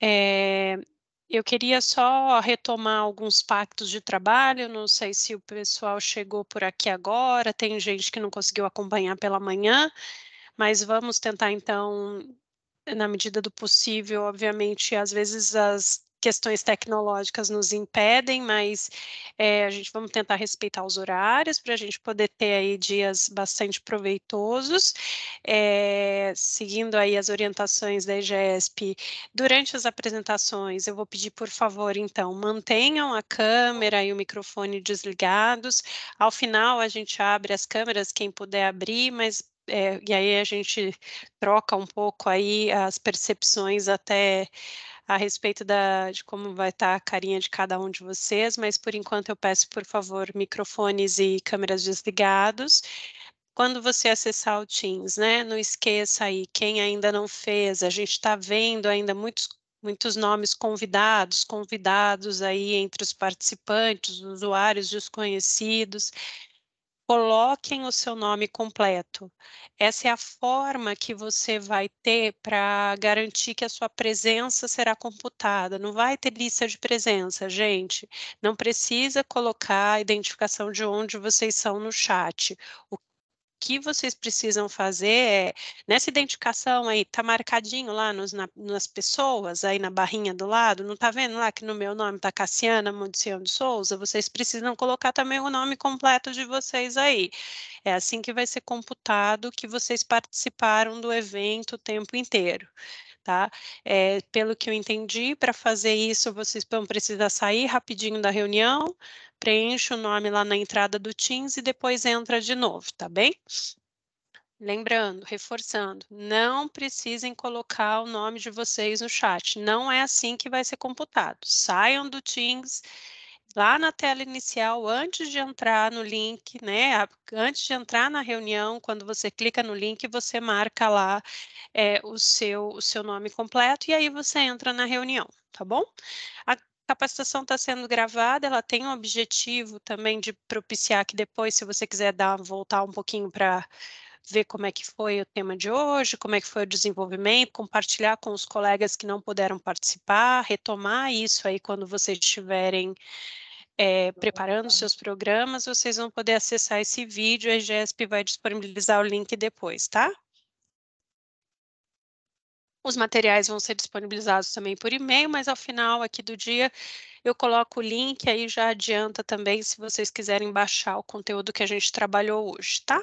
É, eu queria só retomar alguns pactos de trabalho. Não sei se o pessoal chegou por aqui agora, tem gente que não conseguiu acompanhar pela manhã, mas vamos tentar então, na medida do possível, obviamente, às vezes as questões tecnológicas nos impedem, mas é, a gente vamos tentar respeitar os horários para a gente poder ter aí dias bastante proveitosos, é, seguindo aí as orientações da IGESP. Durante as apresentações, eu vou pedir, por favor, então, mantenham a câmera e o microfone desligados. Ao final, a gente abre as câmeras, quem puder abrir, mas é, e aí a gente troca um pouco aí as percepções até a respeito da, de como vai estar tá a carinha de cada um de vocês, mas por enquanto eu peço, por favor, microfones e câmeras desligados. Quando você acessar o Teams, né, não esqueça aí, quem ainda não fez, a gente está vendo ainda muitos muitos nomes convidados, convidados aí entre os participantes, usuários desconhecidos coloquem o seu nome completo. Essa é a forma que você vai ter para garantir que a sua presença será computada. Não vai ter lista de presença, gente. Não precisa colocar a identificação de onde vocês são no chat. O que vocês precisam fazer é, nessa identificação aí, tá marcadinho lá nos, na, nas pessoas, aí na barrinha do lado, não tá vendo lá que no meu nome tá Cassiana Monticião de Souza? Vocês precisam colocar também o nome completo de vocês aí. É assim que vai ser computado que vocês participaram do evento o tempo inteiro tá? É, pelo que eu entendi, para fazer isso, vocês vão precisar sair rapidinho da reunião, preenche o nome lá na entrada do Teams e depois entra de novo, tá bem? Lembrando, reforçando, não precisem colocar o nome de vocês no chat, não é assim que vai ser computado. Saiam do Teams lá na tela inicial, antes de entrar no link, né? Antes de entrar na reunião, quando você clica no link, você marca lá é, o, seu, o seu nome completo e aí você entra na reunião, tá bom? A capacitação está sendo gravada, ela tem o um objetivo também de propiciar que depois, se você quiser dar, voltar um pouquinho para ver como é que foi o tema de hoje, como é que foi o desenvolvimento, compartilhar com os colegas que não puderam participar, retomar isso aí quando vocês estiverem é, preparando seus programas, vocês vão poder acessar esse vídeo, a GESP vai disponibilizar o link depois, tá? Os materiais vão ser disponibilizados também por e-mail, mas ao final aqui do dia eu coloco o link, aí já adianta também se vocês quiserem baixar o conteúdo que a gente trabalhou hoje, tá?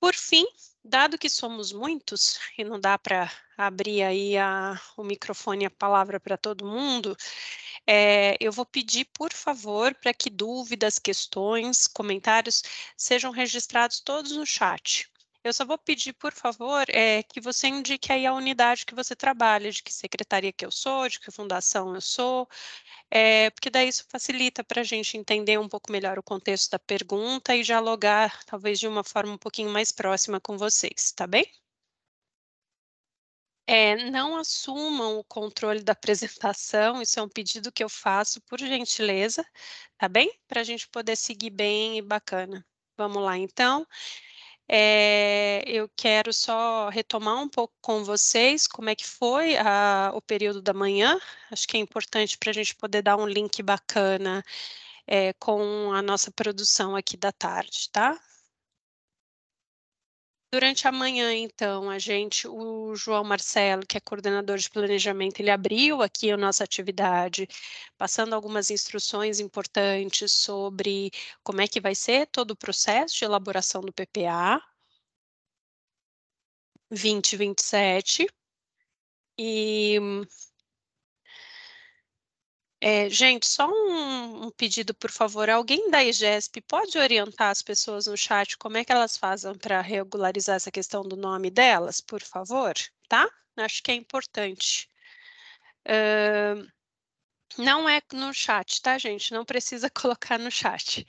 Por fim, Dado que somos muitos e não dá para abrir aí a, o microfone e a palavra para todo mundo, é, eu vou pedir, por favor, para que dúvidas, questões, comentários sejam registrados todos no chat. Eu só vou pedir, por favor, é, que você indique aí a unidade que você trabalha, de que secretaria que eu sou, de que fundação eu sou, é, porque daí isso facilita para a gente entender um pouco melhor o contexto da pergunta e dialogar, talvez, de uma forma um pouquinho mais próxima com vocês, tá bem? É, não assumam o controle da apresentação, isso é um pedido que eu faço, por gentileza, tá bem? Para a gente poder seguir bem e bacana. Vamos lá, então. É, eu quero só retomar um pouco com vocês como é que foi a, o período da manhã. Acho que é importante para a gente poder dar um link bacana é, com a nossa produção aqui da tarde, tá? Durante a manhã, então, a gente, o João Marcelo, que é coordenador de planejamento, ele abriu aqui a nossa atividade, passando algumas instruções importantes sobre como é que vai ser todo o processo de elaboração do PPA 2027. E é, gente, só um, um, pedido, por favor. Alguém da IGESP pode orientar as pessoas no chat como é que elas fazem para regularizar essa questão do nome delas, por favor? Tá? Acho que é importante. Uh, não é no chat, tá, gente? Não precisa colocar no chat.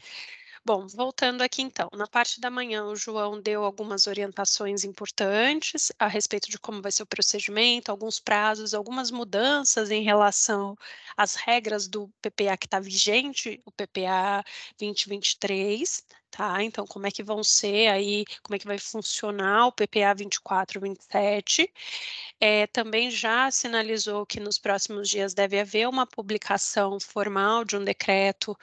Bom, voltando aqui então, na parte da manhã o João deu algumas orientações importantes a respeito de como vai ser o procedimento, alguns prazos, algumas mudanças em relação às regras do PPA que está vigente, o PPA 2023, tá? Então, como é que vão ser aí, como é que vai funcionar o PPA 24 e 27. É, eh, também já sinalizou que nos próximos dias deve haver uma publicação formal de um decreto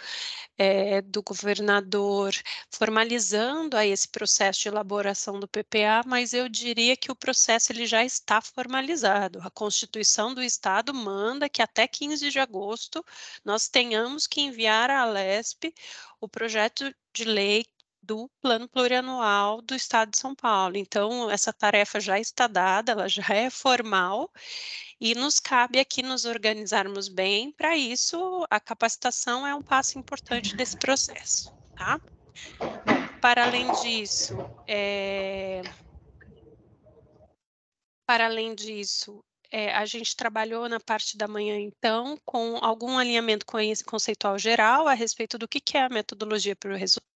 é, do governador formalizando aí esse processo de elaboração do PPA, mas eu diria que o processo ele já está formalizado. A Constituição do Estado manda que até 15 de agosto nós tenhamos que enviar à LESP o projeto de lei do Plano Plurianual do Estado de São Paulo. Então, essa tarefa já está dada, ela já é formal, e nos cabe aqui nos organizarmos bem. Para isso, a capacitação é um passo importante desse processo. Tá? Para além disso, é... para além disso, é, a gente trabalhou na parte da manhã, então, com algum alinhamento conceitual geral a respeito do que, que é a metodologia para o resultado.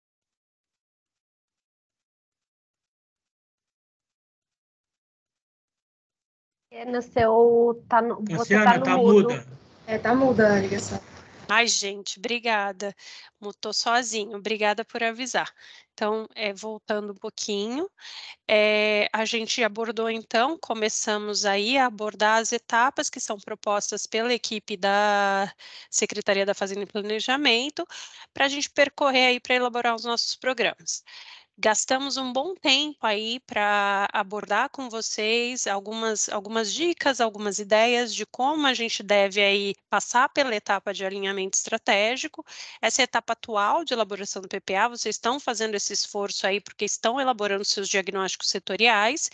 É, no seu. Tá no, é você assim, tá, tá, é, tá, muda. É, está muda a ligação. Ai, gente, obrigada. Mutou sozinho, obrigada por avisar. Então, é, voltando um pouquinho, é, a gente abordou então, começamos aí a abordar as etapas que são propostas pela equipe da Secretaria da Fazenda e Planejamento, para a gente percorrer aí para elaborar os nossos programas. Gastamos um bom tempo aí para abordar com vocês algumas, algumas dicas, algumas ideias de como a gente deve aí passar pela etapa de alinhamento estratégico. Essa é etapa atual de elaboração do PPA, vocês estão fazendo esse esforço aí porque estão elaborando seus diagnósticos setoriais.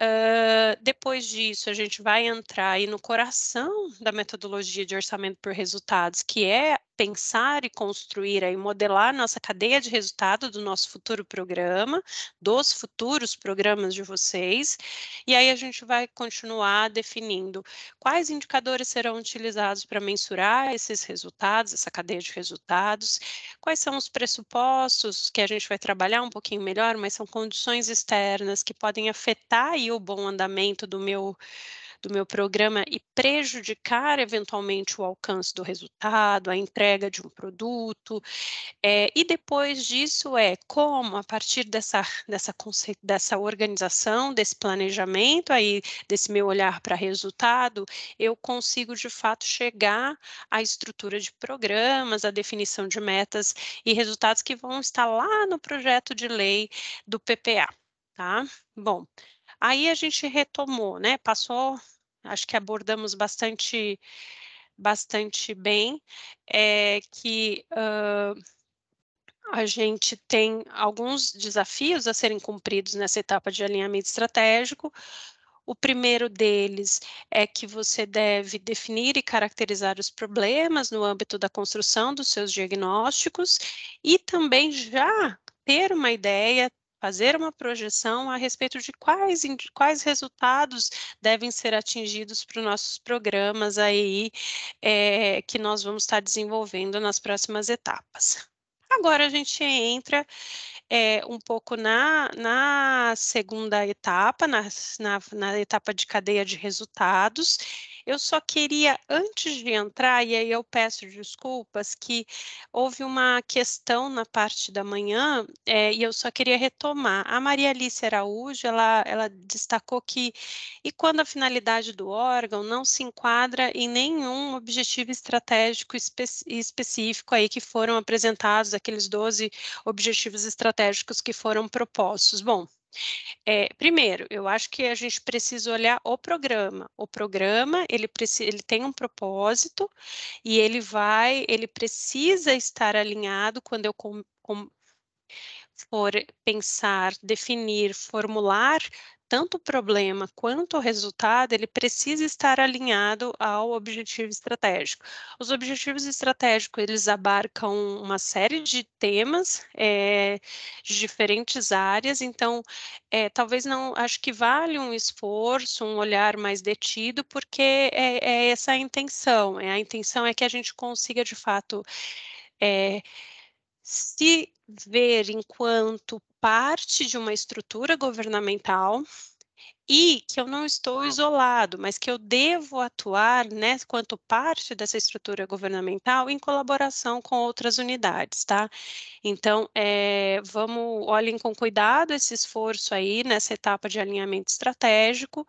Uh, depois disso, a gente vai entrar aí no coração da metodologia de orçamento por resultados, que é pensar e construir e modelar nossa cadeia de resultado do nosso futuro programa, dos futuros programas de vocês, e aí a gente vai continuar definindo quais indicadores serão utilizados para mensurar esses resultados, essa cadeia de resultados, quais são os pressupostos que a gente vai trabalhar um pouquinho melhor, mas são condições externas que podem afetar o bom andamento do meu do meu programa e prejudicar eventualmente o alcance do resultado, a entrega de um produto. É, e depois disso é como, a partir dessa, dessa, dessa organização, desse planejamento aí, desse meu olhar para resultado, eu consigo de fato chegar à estrutura de programas, à definição de metas e resultados que vão estar lá no projeto de lei do PPA. Tá? Bom, Aí a gente retomou, né? Passou, acho que abordamos bastante, bastante bem, é, que uh, a gente tem alguns desafios a serem cumpridos nessa etapa de alinhamento estratégico. O primeiro deles é que você deve definir e caracterizar os problemas no âmbito da construção dos seus diagnósticos e também já ter uma ideia, fazer uma projeção a respeito de quais, quais resultados devem ser atingidos para os nossos programas aí é, que nós vamos estar desenvolvendo nas próximas etapas. Agora a gente entra é, um pouco na, na segunda etapa, na, na, na etapa de cadeia de resultados, eu só queria, antes de entrar, e aí eu peço desculpas, que houve uma questão na parte da manhã, é, e eu só queria retomar. A Maria Alice Araújo, ela, ela destacou que, e quando a finalidade do órgão não se enquadra em nenhum objetivo estratégico espe específico aí que foram apresentados, aqueles 12 objetivos estratégicos que foram propostos. Bom, é, primeiro, eu acho que a gente precisa olhar o programa. O programa ele, ele tem um propósito e ele vai, ele precisa estar alinhado quando eu com, com, for pensar, definir, formular tanto o problema quanto o resultado, ele precisa estar alinhado ao objetivo estratégico. Os objetivos estratégicos, eles abarcam uma série de temas é, de diferentes áreas, então, é, talvez não, acho que vale um esforço, um olhar mais detido, porque é, é essa a intenção, é, a intenção é que a gente consiga, de fato, eh, se ver enquanto parte de uma estrutura governamental e que eu não estou isolado, mas que eu devo atuar, né, quanto parte dessa estrutura governamental, em colaboração com outras unidades, tá? Então, é, vamos, olhem com cuidado esse esforço aí nessa etapa de alinhamento estratégico,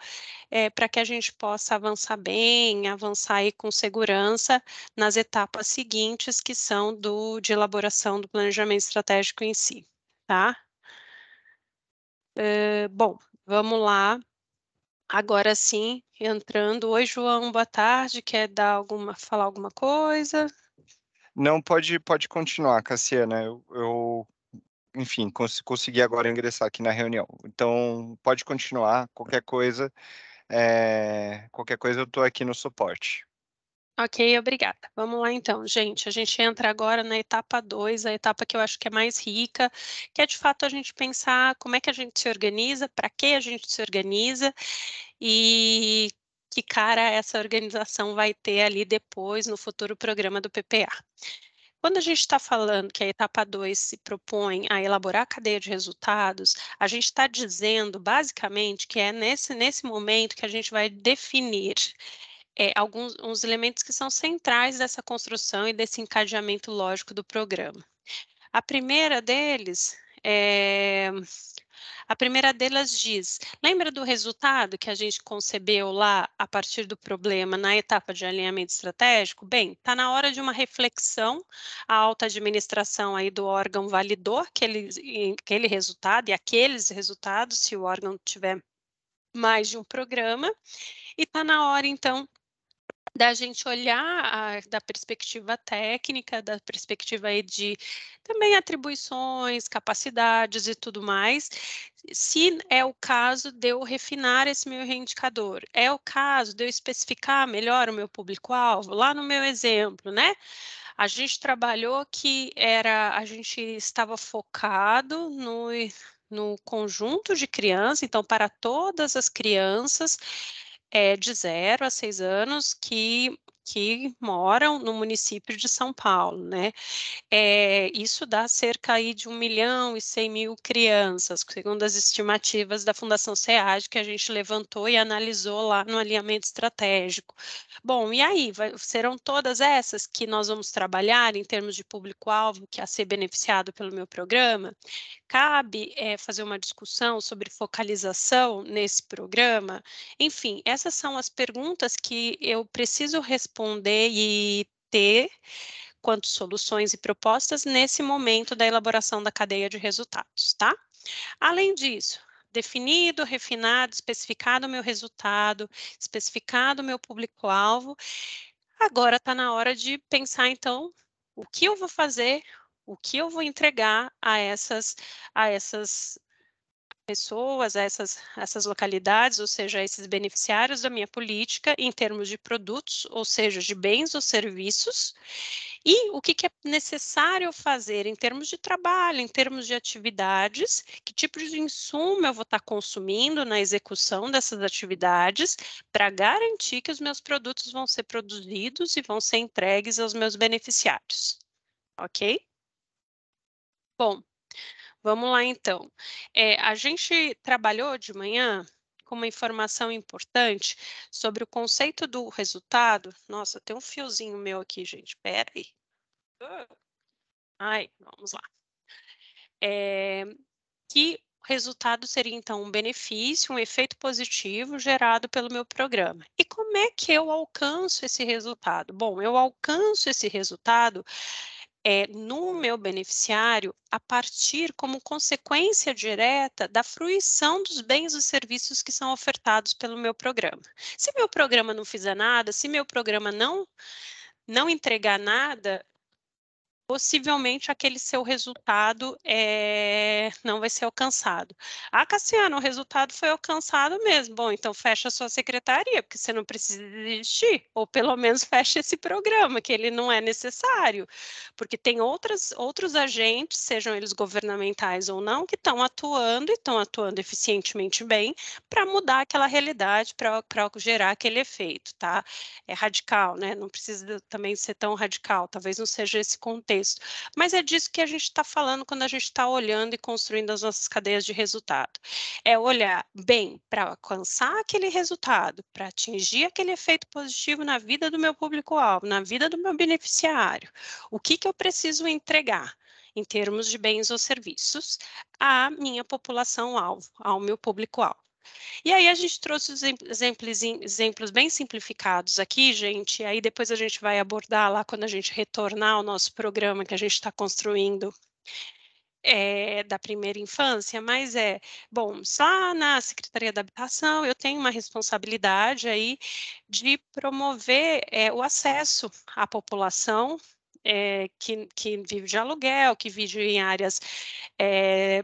é, para que a gente possa avançar bem, avançar aí com segurança nas etapas seguintes, que são do de elaboração do planejamento estratégico em si, tá? bom, vamos lá. Agora sim, entrando. Oi, João, boa tarde. Quer dar alguma, falar alguma coisa? Não, pode, pode continuar, Cassiana. Eu, eu enfim, cons consegui agora ingressar aqui na reunião. Então, pode continuar, qualquer coisa. É, qualquer coisa eu estou aqui no suporte. Ok, obrigada. Vamos lá então, gente. A gente entra agora na etapa 2, a etapa que eu acho que é mais rica, que é de fato a gente pensar como é que a gente se organiza, para que a gente se organiza e que cara essa organização vai ter ali depois no futuro programa do PPA. Quando a gente está falando que a etapa 2 se propõe a elaborar a cadeia de resultados, a gente está dizendo basicamente que é nesse, nesse momento que a gente vai definir é, alguns uns elementos que são centrais dessa construção e desse encadeamento lógico do programa. A primeira deles é, a primeira delas diz: lembra do resultado que a gente concebeu lá a partir do problema na etapa de alinhamento estratégico? Bem, está na hora de uma reflexão a alta administração aí do órgão validou aquele, aquele resultado e aqueles resultados, se o órgão tiver mais de um programa, e está na hora então da gente olhar a, da perspectiva técnica, da perspectiva aí de também atribuições, capacidades e tudo mais, se é o caso de eu refinar esse meu reindicador, é o caso de eu especificar melhor o meu público-alvo, lá no meu exemplo, né? A gente trabalhou que era, a gente estava focado no, no conjunto de crianças, então para todas as crianças, é de zero a seis anos que que moram no município de São Paulo, né? É, isso dá cerca aí de 1 milhão e 100 mil crianças, segundo as estimativas da Fundação SEAD, que a gente levantou e analisou lá no alinhamento estratégico. Bom, e aí, vai, serão todas essas que nós vamos trabalhar em termos de público-alvo que a ser beneficiado pelo meu programa? Cabe é, fazer uma discussão sobre focalização nesse programa? Enfim, essas são as perguntas que eu preciso responder responder e ter quanto soluções e propostas nesse momento da elaboração da cadeia de resultados, tá? Além disso, definido, refinado, especificado o meu resultado, especificado o meu público-alvo, agora está na hora de pensar, então, o que eu vou fazer, o que eu vou entregar a essas, a essas pessoas, essas, essas localidades, ou seja, esses beneficiários da minha política, em termos de produtos, ou seja, de bens ou serviços, e o que, que é necessário fazer em termos de trabalho, em termos de atividades, que tipo de insumo eu vou estar consumindo na execução dessas atividades, para garantir que os meus produtos vão ser produzidos e vão ser entregues aos meus beneficiários. Ok? Bom, Vamos lá, então. É, a gente trabalhou de manhã com uma informação importante sobre o conceito do resultado. Nossa, tem um fiozinho meu aqui, gente. Pera aí. Ai, vamos lá. É, que o resultado seria, então, um benefício, um efeito positivo gerado pelo meu programa. E como é que eu alcanço esse resultado? Bom, eu alcanço esse resultado é, no meu beneficiário a partir como consequência direta da fruição dos bens e serviços que são ofertados pelo meu programa. Se meu programa não fizer nada, se meu programa não não entregar nada, possivelmente aquele seu resultado é, não vai ser alcançado. Ah, Cassiano, o resultado foi alcançado mesmo. Bom, então fecha a sua secretaria, porque você não precisa desistir, ou pelo menos fecha esse programa, que ele não é necessário, porque tem outras, outros agentes, sejam eles governamentais ou não, que estão atuando e estão atuando eficientemente bem para mudar aquela realidade, para gerar aquele efeito, tá? É radical, né? Não precisa também ser tão radical, talvez não seja esse contexto mas é disso que a gente está falando quando a gente está olhando e construindo as nossas cadeias de resultado. É olhar bem para alcançar aquele resultado, para atingir aquele efeito positivo na vida do meu público-alvo, na vida do meu beneficiário. O que, que eu preciso entregar? em termos de bens ou serviços à minha população-alvo, ao meu público-alvo. E aí a gente trouxe exemplos, exemplos bem simplificados aqui, gente, aí depois a gente vai abordar lá quando a gente retornar ao nosso programa que a gente está construindo é, da primeira infância, mas é, bom, lá na Secretaria da Habitação eu tenho uma responsabilidade aí de promover é, o acesso à população é, que, que, vive de aluguel, que vive em áreas é,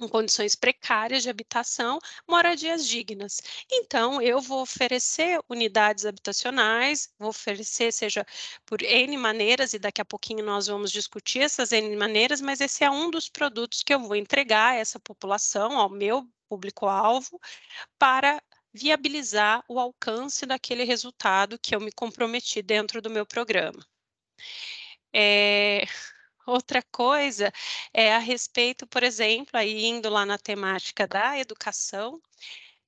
em condições precárias de habitação, moradias dignas. Então, eu vou oferecer unidades habitacionais, vou oferecer, seja por N maneiras, e daqui a pouquinho nós vamos discutir essas N maneiras, mas esse é um dos produtos que eu vou entregar a essa população, ao meu público-alvo, para viabilizar o alcance daquele resultado que eu me comprometi dentro do meu programa. É, Outra coisa é a respeito, por exemplo, aí indo lá na temática da educação,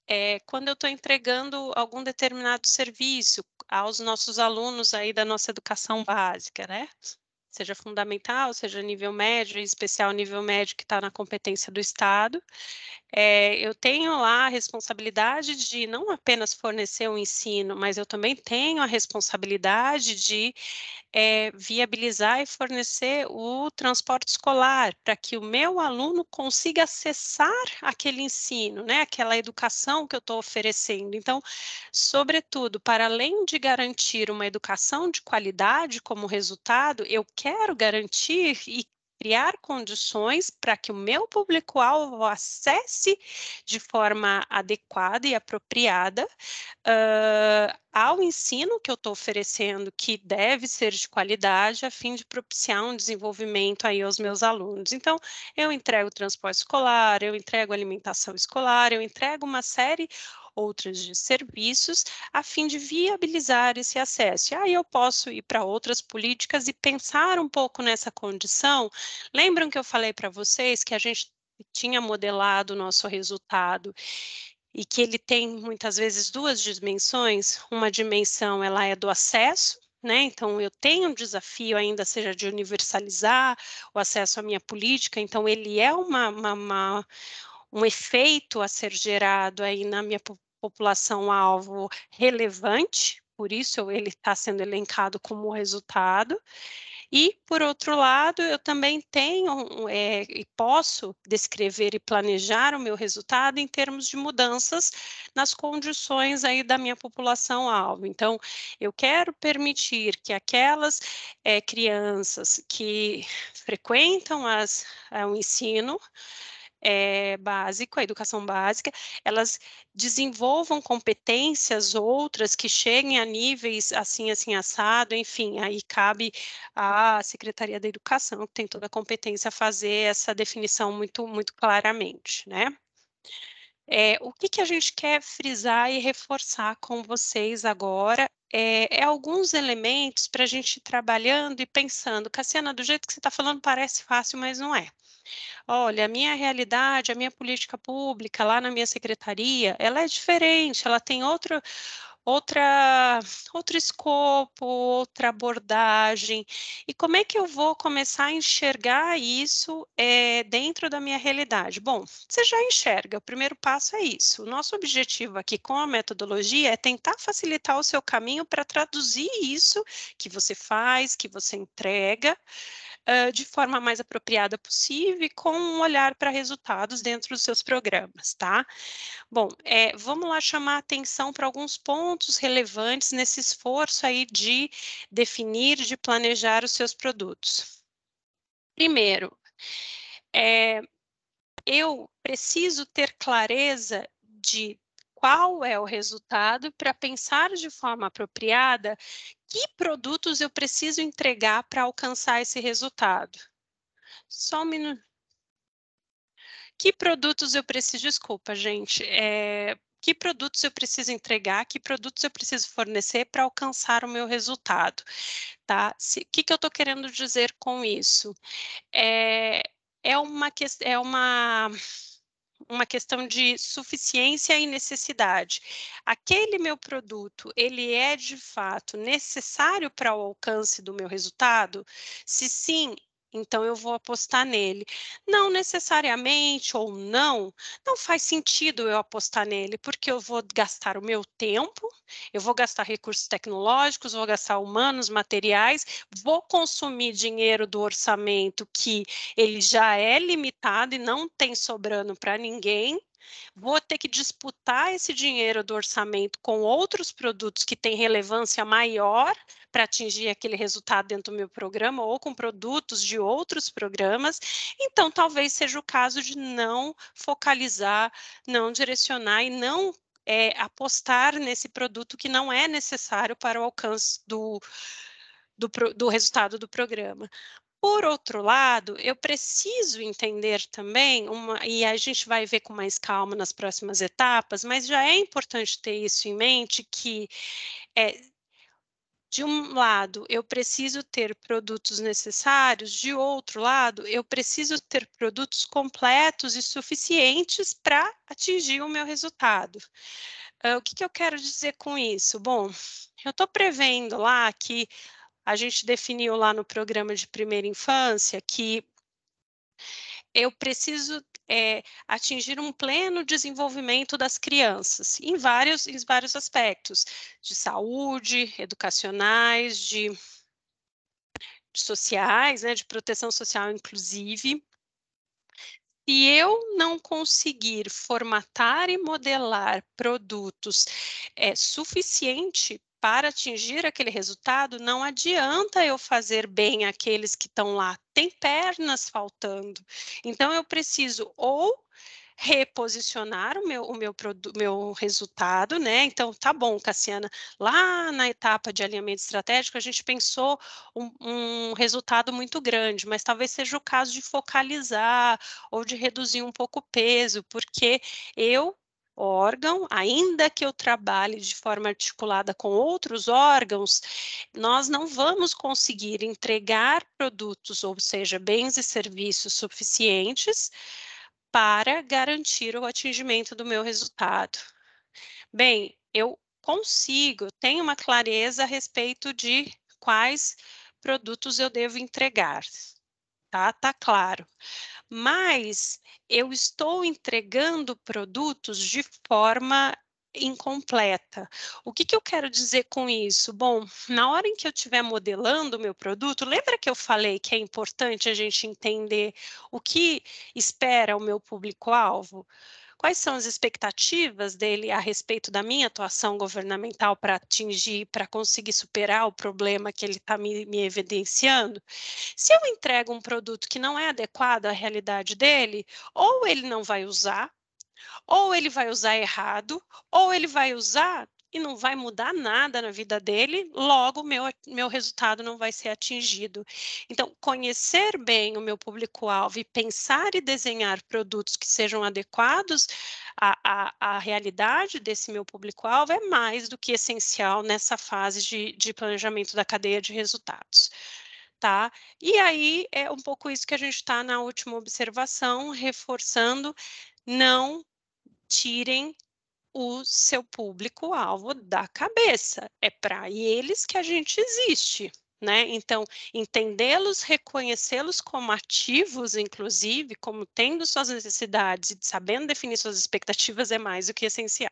é, quando eu estou entregando algum determinado serviço aos nossos alunos aí da nossa educação básica, né? Seja fundamental, seja nível médio, em especial nível médio que está na competência do Estado, é, eu tenho lá a responsabilidade de não apenas fornecer o um ensino, mas eu também tenho a responsabilidade de é, viabilizar e fornecer o transporte escolar para que o meu aluno consiga acessar aquele ensino, né, aquela educação que eu estou oferecendo. Então, sobretudo, para além de garantir uma educação de qualidade como resultado, eu quero garantir e criar condições para que o meu público-alvo acesse de forma adequada e apropriada uh, ao ensino que eu estou oferecendo, que deve ser de qualidade, a fim de propiciar um desenvolvimento aí aos meus alunos. Então, eu entrego transporte escolar, eu entrego alimentação escolar, eu entrego uma série outras de serviços, a fim de viabilizar esse acesso. E aí eu posso ir para outras políticas e pensar um pouco nessa condição. Lembram que eu falei para vocês que a gente tinha modelado o nosso resultado e que ele tem muitas vezes duas dimensões. Uma dimensão ela é do acesso, né? Então eu tenho um desafio ainda seja de universalizar o acesso à minha política. Então ele é uma, uma, uma um efeito a ser gerado aí na minha população-alvo relevante, por isso ele está sendo elencado como resultado. E, por outro lado, eu também tenho é, e posso descrever e planejar o meu resultado em termos de mudanças nas condições aí da minha população-alvo. Então, eu quero permitir que aquelas é, crianças que frequentam as, é, o ensino é, básico, a educação básica, elas desenvolvam competências outras que cheguem a níveis assim, assim, assado, enfim, aí cabe à Secretaria da Educação, que tem toda a competência, fazer essa definição muito, muito claramente, né? É, o que, que a gente quer frisar e reforçar com vocês agora é, é, alguns elementos para a gente ir trabalhando e pensando. Cassiana, do jeito que você está falando, parece fácil, mas não é. Olha, a minha realidade, a minha política pública lá na minha secretaria, ela é diferente, ela tem outro, outra, outro escopo, outra abordagem. E como é que eu vou começar a enxergar isso é, dentro da minha realidade? Bom, você já enxerga, o primeiro passo é isso. O nosso objetivo aqui com a metodologia é tentar facilitar o seu caminho para traduzir isso que você faz, que você entrega de forma mais apropriada possível e com um olhar para resultados dentro dos seus programas, tá? Bom, é, vamos lá chamar atenção para alguns pontos relevantes nesse esforço aí de definir, de planejar os seus produtos. Primeiro, é, eu preciso ter clareza de qual é o resultado para pensar de forma apropriada que produtos eu preciso entregar para alcançar esse resultado? Só um minuto. Que produtos eu preciso? Desculpa, gente. É, que produtos eu preciso entregar, que produtos eu preciso fornecer para alcançar o meu resultado, tá? O que, que eu estou querendo dizer com isso? É, é uma é uma uma questão de suficiência e necessidade. Aquele meu produto, ele é de fato necessário para o alcance do meu resultado? Se sim, então eu vou apostar nele. Não necessariamente ou não, não faz sentido eu apostar nele, porque eu vou gastar o meu tempo, eu vou gastar recursos tecnológicos, vou gastar humanos, materiais, vou consumir dinheiro do orçamento que ele já é limitado e não tem sobrando para ninguém, vou ter que disputar esse dinheiro do orçamento com outros produtos que têm relevância maior para atingir aquele resultado dentro do meu programa ou com produtos de outros programas. Então, talvez seja o caso de não focalizar, não direcionar e não é, apostar nesse produto que não é necessário para o alcance do, do, do, resultado do programa. Por outro lado, eu preciso entender também, uma, e a gente vai ver com mais calma nas próximas etapas, mas já é importante ter isso em mente que é, de um lado, eu preciso ter produtos necessários, de outro lado, eu preciso ter produtos completos e suficientes para atingir o meu resultado. Uh, o que, que eu quero dizer com isso? Bom, eu estou prevendo lá que a gente definiu lá no programa de primeira infância que eu preciso é, atingir um pleno desenvolvimento das crianças em vários, em vários aspectos, de saúde, educacionais, de, de sociais, né, de proteção social, inclusive. Se eu não conseguir formatar e modelar produtos é, suficiente para atingir aquele resultado, não adianta eu fazer bem aqueles que estão lá. Tem pernas faltando. Então, eu preciso ou reposicionar o meu, o meu, meu resultado, né? Então, tá bom, Cassiana, lá na etapa de alinhamento estratégico, a gente pensou um, um, resultado muito grande, mas talvez seja o caso de focalizar ou de reduzir um pouco o peso, porque eu órgão, ainda que eu trabalhe de forma articulada com outros órgãos, nós não vamos conseguir entregar produtos, ou seja, bens e serviços suficientes para garantir o atingimento do meu resultado. Bem, eu consigo, tenho uma clareza a respeito de quais produtos eu devo entregar. Tá, tá claro mas eu estou entregando produtos de forma incompleta. O que, que, eu quero dizer com isso? Bom, na hora em que eu estiver modelando o meu produto, lembra que eu falei que é importante a gente entender o que espera o meu público-alvo? quais são as expectativas dele a respeito da minha atuação governamental para atingir, para conseguir superar o problema que ele está me, me evidenciando. Se eu entrego um produto que não é adequado à realidade dele, ou ele não vai usar, ou ele vai usar errado, ou ele vai usar e não vai mudar nada na vida dele, logo meu, meu resultado não vai ser atingido. Então, conhecer bem o meu público-alvo e pensar e desenhar produtos que sejam adequados à, à, à realidade desse meu público-alvo é mais do que essencial nessa fase de, de planejamento da cadeia de resultados tá? E aí é um pouco isso que a gente está na última observação, reforçando: não tirem o seu público-alvo da cabeça. É para eles que a gente existe. Né? Então, entendê-los, reconhecê-los como ativos, inclusive, como tendo suas necessidades e sabendo definir suas expectativas é mais do que essencial.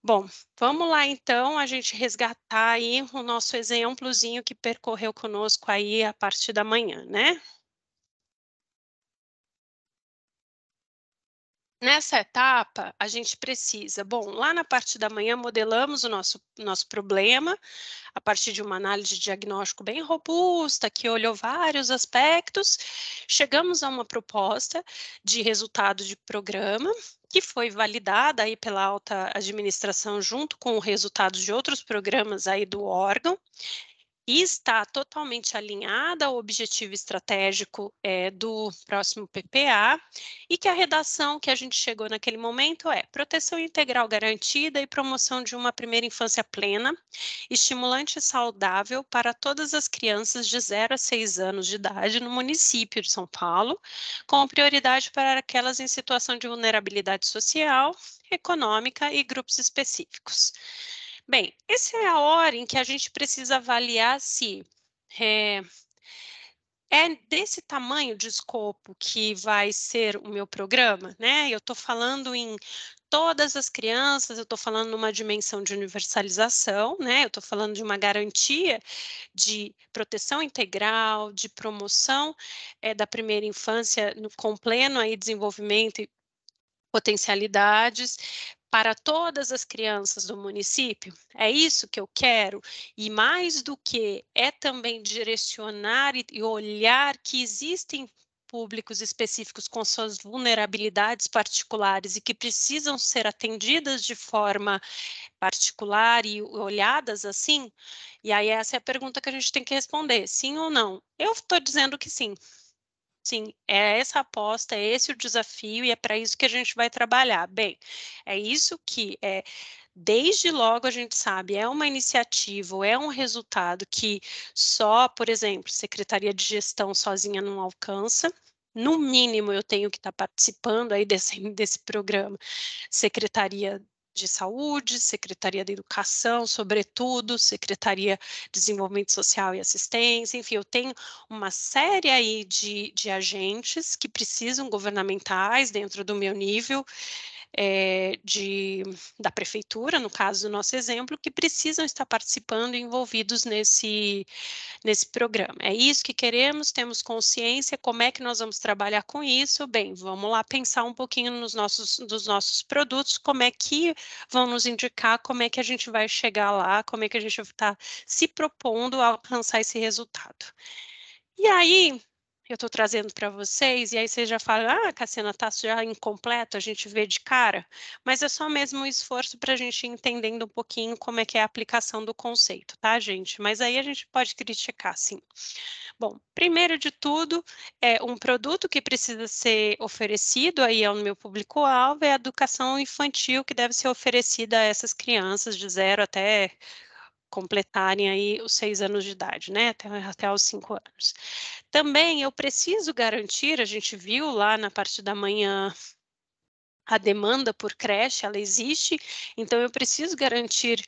Bom, vamos lá então a gente resgatar aí o nosso exemplozinho que percorreu conosco aí a partir da manhã, né? Nessa etapa, a gente precisa, bom, lá na parte da manhã modelamos o nosso, nosso problema a partir de uma análise de diagnóstico bem robusta, que olhou vários aspectos, chegamos a uma proposta de resultado de programa, que foi validada aí pela alta administração junto com o resultado de outros programas aí do órgão, e está totalmente alinhada ao objetivo estratégico é, do próximo PPA, e que a redação que a gente chegou naquele momento é proteção integral garantida e promoção de uma primeira infância plena, estimulante e saudável para todas as crianças de 0 a 6 anos de idade no município de São Paulo, com prioridade para aquelas em situação de vulnerabilidade social, econômica e grupos específicos. Bem, essa é a hora em que a gente precisa avaliar se é, é desse tamanho de escopo que vai ser o meu programa, né? Eu estou falando em todas as crianças, eu estou falando numa dimensão de universalização, né? Eu estou falando de uma garantia de proteção integral, de promoção é, da primeira infância no, com pleno aí desenvolvimento e potencialidades, para todas as crianças do município? É isso que eu quero. E mais do que é também direcionar e olhar que existem públicos específicos com suas vulnerabilidades particulares e que precisam ser atendidas de forma particular e olhadas assim? E aí essa é a pergunta que a gente tem que responder, sim ou não? Eu estou dizendo que sim sim, é essa aposta, é esse o desafio e é para isso que a gente vai trabalhar. Bem, é isso que é desde logo a gente sabe, é uma iniciativa, ou é um resultado que só, por exemplo, Secretaria de Gestão sozinha não alcança. No mínimo, eu tenho que estar tá participando aí desse, desse programa, Secretaria de Saúde, Secretaria da Educação, sobretudo, Secretaria de Desenvolvimento Social e Assistência, enfim, eu tenho uma série aí de, de agentes que precisam governamentais dentro do meu nível é, de, da prefeitura, no caso do nosso exemplo, que precisam estar participando e envolvidos nesse, nesse programa. É isso que queremos, temos consciência, como é que nós vamos trabalhar com isso? Bem, vamos lá pensar um pouquinho nos nossos, dos nossos produtos, como é que vão nos indicar, como é que a gente vai chegar lá, como é que a gente está se propondo a alcançar esse resultado. E aí, eu estou trazendo para tá. vocês, e aí vocês já falam, ah, Cassiana, tá já incompleto, a gente vê de cara, mas é só mesmo um esforço para a gente ir entendendo um pouquinho como é que é a aplicação do conceito, tá, gente? Mas aí a gente pode criticar, sim. Bom, primeiro de tudo, é um produto que precisa ser oferecido aí ao meu público-alvo é a educação infantil que deve ser oferecida a essas crianças de zero até completarem aí os seis anos de idade, né, até, até os cinco anos. Também eu preciso garantir, a gente viu lá na parte da manhã a demanda por creche ela existe, então eu preciso garantir,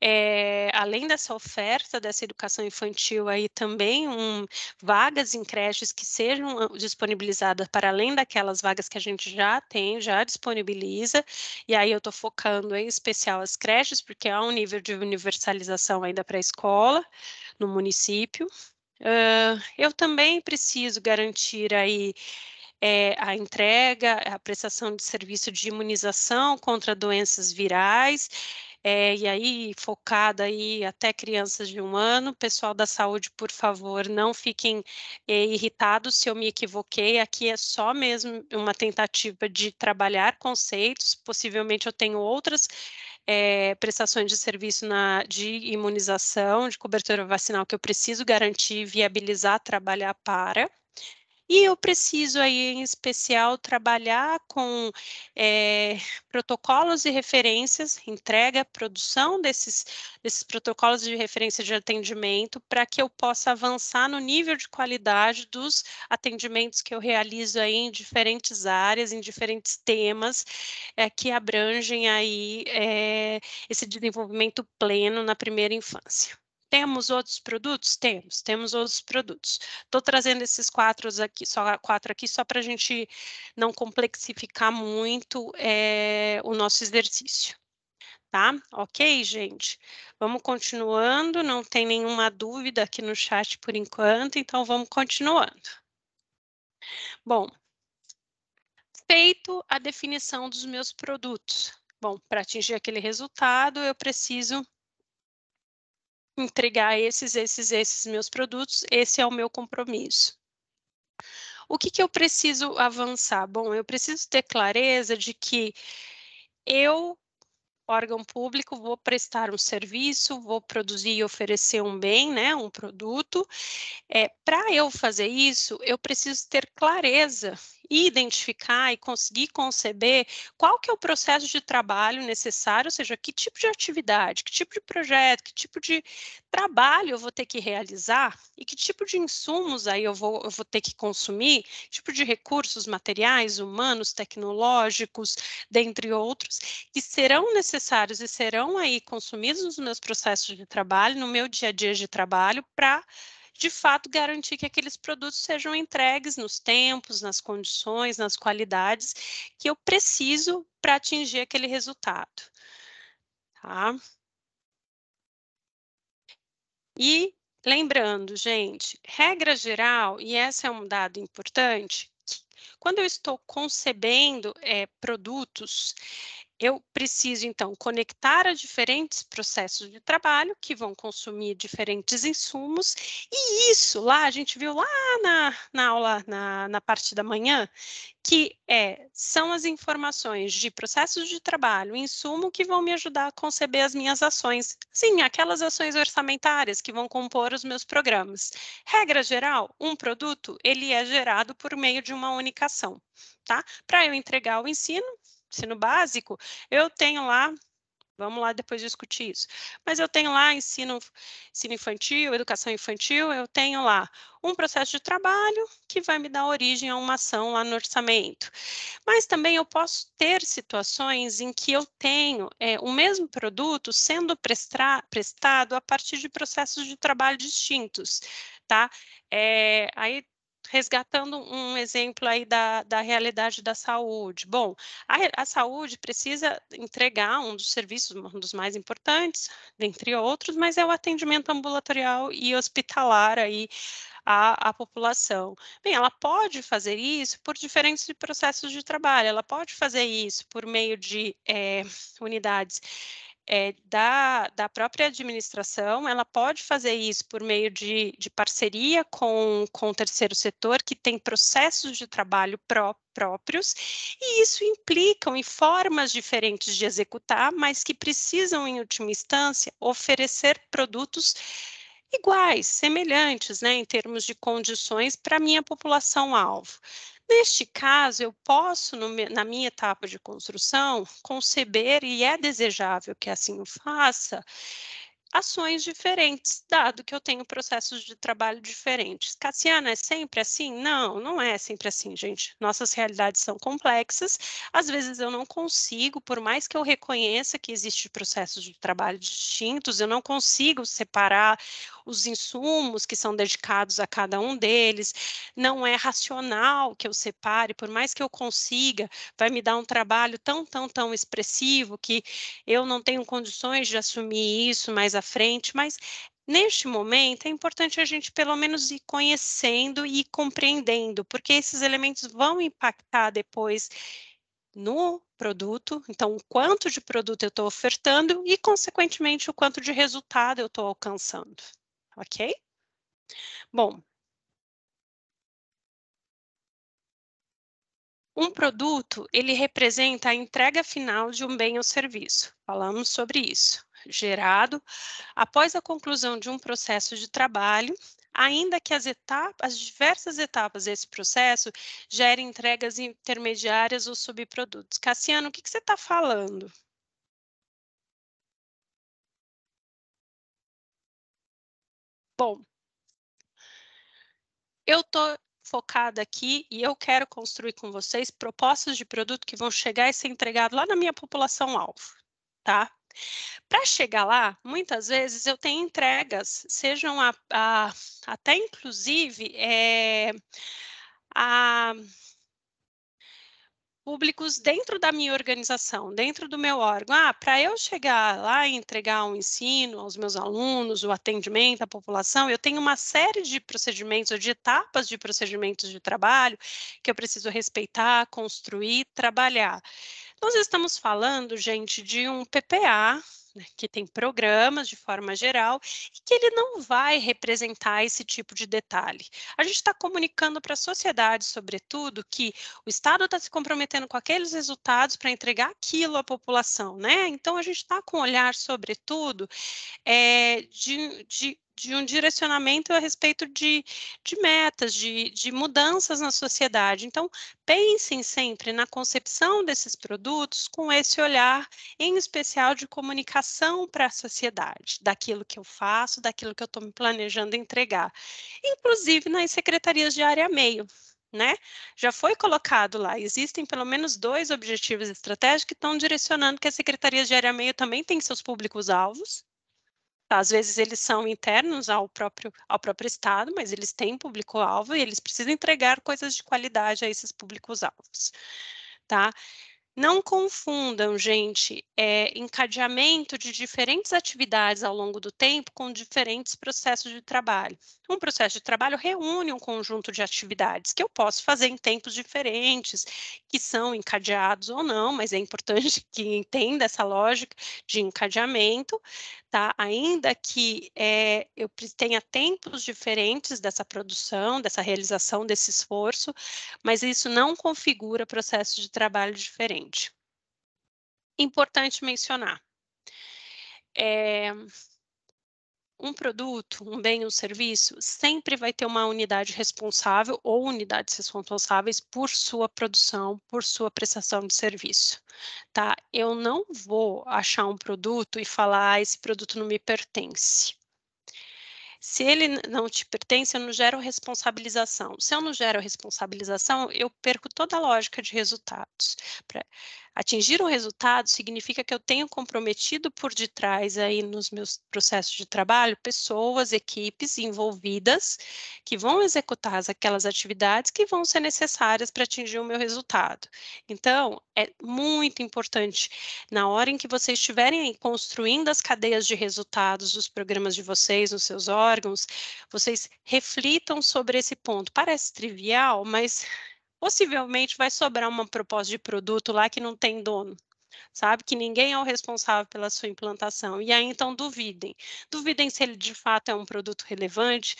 é, além dessa oferta dessa educação infantil aí também um, vagas em creches que sejam ah, disponibilizadas para além daquelas vagas que a gente já tem, já disponibiliza, e aí eu estou focando em especial as creches, porque há um nível de universalização ainda para a escola no município. Uh, eu também preciso garantir aí é, a entrega, a prestação de serviço de imunização contra doenças virais, é, e aí focada aí até crianças de um ano. Pessoal da saúde, por favor, não fiquem é, irritados se eu me equivoquei. Aqui é só mesmo uma tentativa de trabalhar conceitos. Possivelmente eu tenho outras é, prestações de serviço na, de imunização, de cobertura vacinal que eu preciso garantir, viabilizar, trabalhar para. E eu preciso aí, em especial, trabalhar com é, protocolos e referências, entrega, produção desses, desses protocolos de referência de atendimento, para que eu possa avançar no nível de qualidade dos atendimentos que eu realizo aí em diferentes áreas, em diferentes temas, é, que abrangem aí é, esse desenvolvimento pleno na primeira infância. Temos outros produtos? Temos, temos outros produtos. Estou trazendo esses quatro aqui, só quatro aqui, só para a gente não complexificar muito é, o nosso exercício. Tá? Ok, gente? Vamos continuando, não tem nenhuma dúvida aqui no chat por enquanto, então vamos continuando. Bom, feito a definição dos meus produtos. Bom, para atingir aquele resultado, eu preciso entregar esses, esses, esses meus produtos, esse é o meu compromisso. O que, que eu preciso avançar? Bom, eu preciso ter clareza de que eu, órgão público, vou prestar um serviço, vou produzir e oferecer um bem, né, um produto. É, Para eu fazer isso, eu preciso ter clareza e identificar e conseguir conceber qual que é o processo de trabalho necessário, ou seja, que tipo de atividade, que tipo de projeto, que tipo de trabalho eu vou ter que realizar e que tipo de insumos aí eu vou, eu vou ter que consumir, tipo de recursos materiais, humanos, tecnológicos, dentre outros, que serão necessários e serão aí consumidos nos meus processos de trabalho, no meu dia a dia de trabalho, para de fato garantir que aqueles produtos sejam entregues nos tempos, nas condições, nas qualidades que eu preciso para atingir aquele resultado. Tá? E lembrando, gente, regra geral, e esse é um dado importante, quando eu estou concebendo é, produtos, eu preciso, então, conectar a diferentes processos de trabalho que vão consumir diferentes insumos, e isso lá, a gente viu lá na, na aula, na, na parte da manhã, que é, são as informações de processos de trabalho, insumo, que vão me ajudar a conceber as minhas ações. Sim, aquelas ações orçamentárias que vão compor os meus programas. Regra geral, um produto, ele é gerado por meio de uma única ação, tá? Para eu entregar o ensino, ensino básico, eu tenho lá Vamos lá depois discutir isso. Mas eu tenho lá ensino, ensino infantil, educação infantil, eu tenho lá um processo de trabalho que vai me dar origem a uma ação lá no orçamento. Mas também eu posso ter situações em que eu tenho é, o mesmo produto sendo prestra, prestado a partir de processos de trabalho distintos, tá? É, aí resgatando um exemplo aí da, da realidade da saúde. Bom, a, a, saúde precisa entregar um dos serviços, um dos mais importantes, dentre outros, mas é o atendimento ambulatorial e hospitalar aí à, à população. Bem, ela pode fazer isso por diferentes processos de trabalho, ela pode fazer isso por meio de é, unidades é, da, da própria administração, ela pode fazer isso por meio de, de parceria com, com o terceiro setor, que tem processos de trabalho pró próprios, e isso implicam em formas diferentes de executar, mas que precisam, em última instância, oferecer produtos iguais, semelhantes, né, em termos de condições para a minha população-alvo. Neste caso, eu posso, no, na minha etapa de construção, conceber, e é desejável que assim o faça, ações diferentes, dado que eu tenho processos de trabalho diferentes. Cassiana, é sempre assim? Não, não é sempre assim, gente. Nossas realidades são complexas. Às vezes eu não consigo, por mais que eu reconheça que existem processos de trabalho distintos, eu não consigo separar os insumos que são dedicados a cada um deles. Não é racional que eu separe, por mais que eu consiga, vai me dar um trabalho tão, tão, tão expressivo que eu não tenho condições de assumir isso mais à frente, mas Neste momento, é importante a gente pelo menos ir conhecendo e compreendendo, porque esses elementos vão impactar depois no produto, então o quanto de produto eu estou ofertando e, consequentemente, o quanto de resultado eu estou alcançando, ok? Bom, um produto, ele representa a entrega final de um bem ou serviço, falamos sobre isso gerado após a conclusão de um processo de trabalho, ainda que as etapas, as diversas etapas desse processo gerem entregas intermediárias ou subprodutos. Cassiano, o que, que você está falando? Bom, eu estou focada aqui e eu quero construir com vocês propostas de produto que vão chegar e ser entregado lá na minha população-alvo, tá? Para chegar lá, muitas vezes eu tenho entregas, sejam a, a, até inclusive é, a públicos dentro da minha organização, dentro do meu órgão. Ah, para eu chegar lá e entregar um ensino aos meus alunos, o atendimento à população, eu tenho uma série de procedimentos, de etapas de procedimentos de trabalho que eu preciso respeitar, construir, trabalhar. Nós estamos falando, gente, de um PPA, né, que tem programas de forma geral, e que ele não vai representar esse tipo de detalhe. A gente está comunicando para a sociedade, sobretudo, que o Estado está se comprometendo com aqueles resultados para entregar aquilo à população, né? Então, a gente está com um olhar, sobretudo, é, de, de de um direcionamento a respeito de, de metas, de, de mudanças na sociedade. Então, pensem sempre na concepção desses produtos com esse olhar, em especial, de comunicação para a sociedade, daquilo que eu faço, daquilo que eu estou me planejando entregar, inclusive nas secretarias de área meio. Né? Já foi colocado lá. Existem pelo menos dois objetivos estratégicos que estão direcionando que as secretarias de área meio também têm seus públicos-alvos, às vezes eles são internos ao próprio, ao próprio Estado, mas eles têm público-alvo e eles precisam entregar coisas de qualidade a esses públicos-alvos. Tá? Não confundam, gente, é, encadeamento de diferentes atividades ao longo do tempo com diferentes processos de trabalho. Um processo de trabalho reúne um conjunto de atividades que eu posso fazer em tempos diferentes, que são encadeados ou não, mas é importante que entenda essa lógica de encadeamento, tá? Ainda que é, eu tenha tempos diferentes dessa produção, dessa realização desse esforço, mas isso não configura processo de trabalho diferente. Importante mencionar. É, um produto, um bem, um serviço, sempre vai ter uma unidade responsável ou unidades responsáveis por sua produção, por sua prestação de serviço, tá? Eu não vou achar um produto e falar, ah, esse produto não me pertence. Se ele não te pertence, eu não gero responsabilização. Se eu não gero responsabilização, eu perco toda a lógica de resultados. Atingir um resultado significa que eu tenho comprometido por detrás aí nos meus processos de trabalho pessoas, equipes envolvidas que vão executar aquelas atividades que vão ser necessárias para atingir o meu resultado. Então, é muito importante na hora em que vocês estiverem construindo as cadeias de resultados dos programas de vocês nos seus órgãos, vocês reflitam sobre esse ponto. Parece trivial, mas possivelmente vai sobrar uma proposta de produto lá que não tem dono, sabe? Que ninguém é o responsável pela sua implantação. E aí então duvidem. Duvidem se ele de fato é um produto relevante,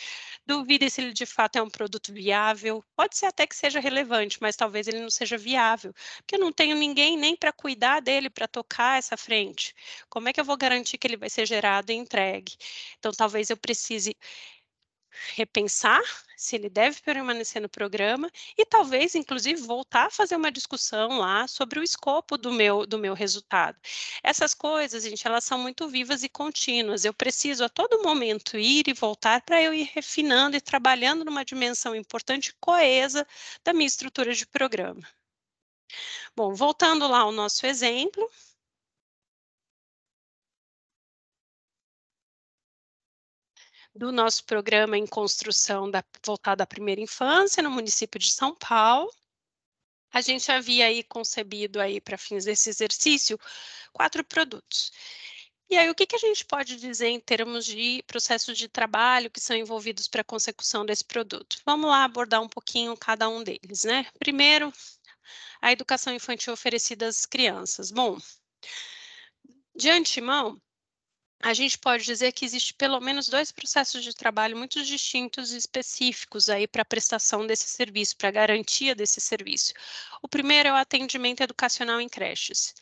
duvidem se ele de fato é um produto viável. Pode ser até que seja relevante, mas talvez ele não seja viável, porque eu não tenho ninguém nem para cuidar dele, para tocar essa frente. Como é que eu vou garantir que ele vai ser gerado e entregue? Então talvez eu precise repensar se ele deve permanecer no programa e talvez, inclusive, voltar a fazer uma discussão lá sobre o escopo do meu, do meu resultado. Essas coisas, gente, elas são muito vivas e contínuas. Eu preciso a todo momento ir e voltar para eu ir refinando e trabalhando numa dimensão importante e coesa da minha estrutura de programa. Bom, voltando lá ao nosso exemplo, do nosso programa em construção da, voltado à primeira infância no município de São Paulo. A gente havia aí concebido aí para fins desse exercício quatro produtos. E aí, o que, que a gente pode dizer em termos de processos de trabalho que são envolvidos para a consecução desse produto? Vamos lá abordar um pouquinho cada um deles, né? Primeiro, a educação infantil oferecida às crianças. Bom, de antemão, a gente pode dizer que existe pelo menos dois processos de trabalho muito distintos e específicos aí para a prestação desse serviço, para a garantia desse serviço. O primeiro é o atendimento educacional em creches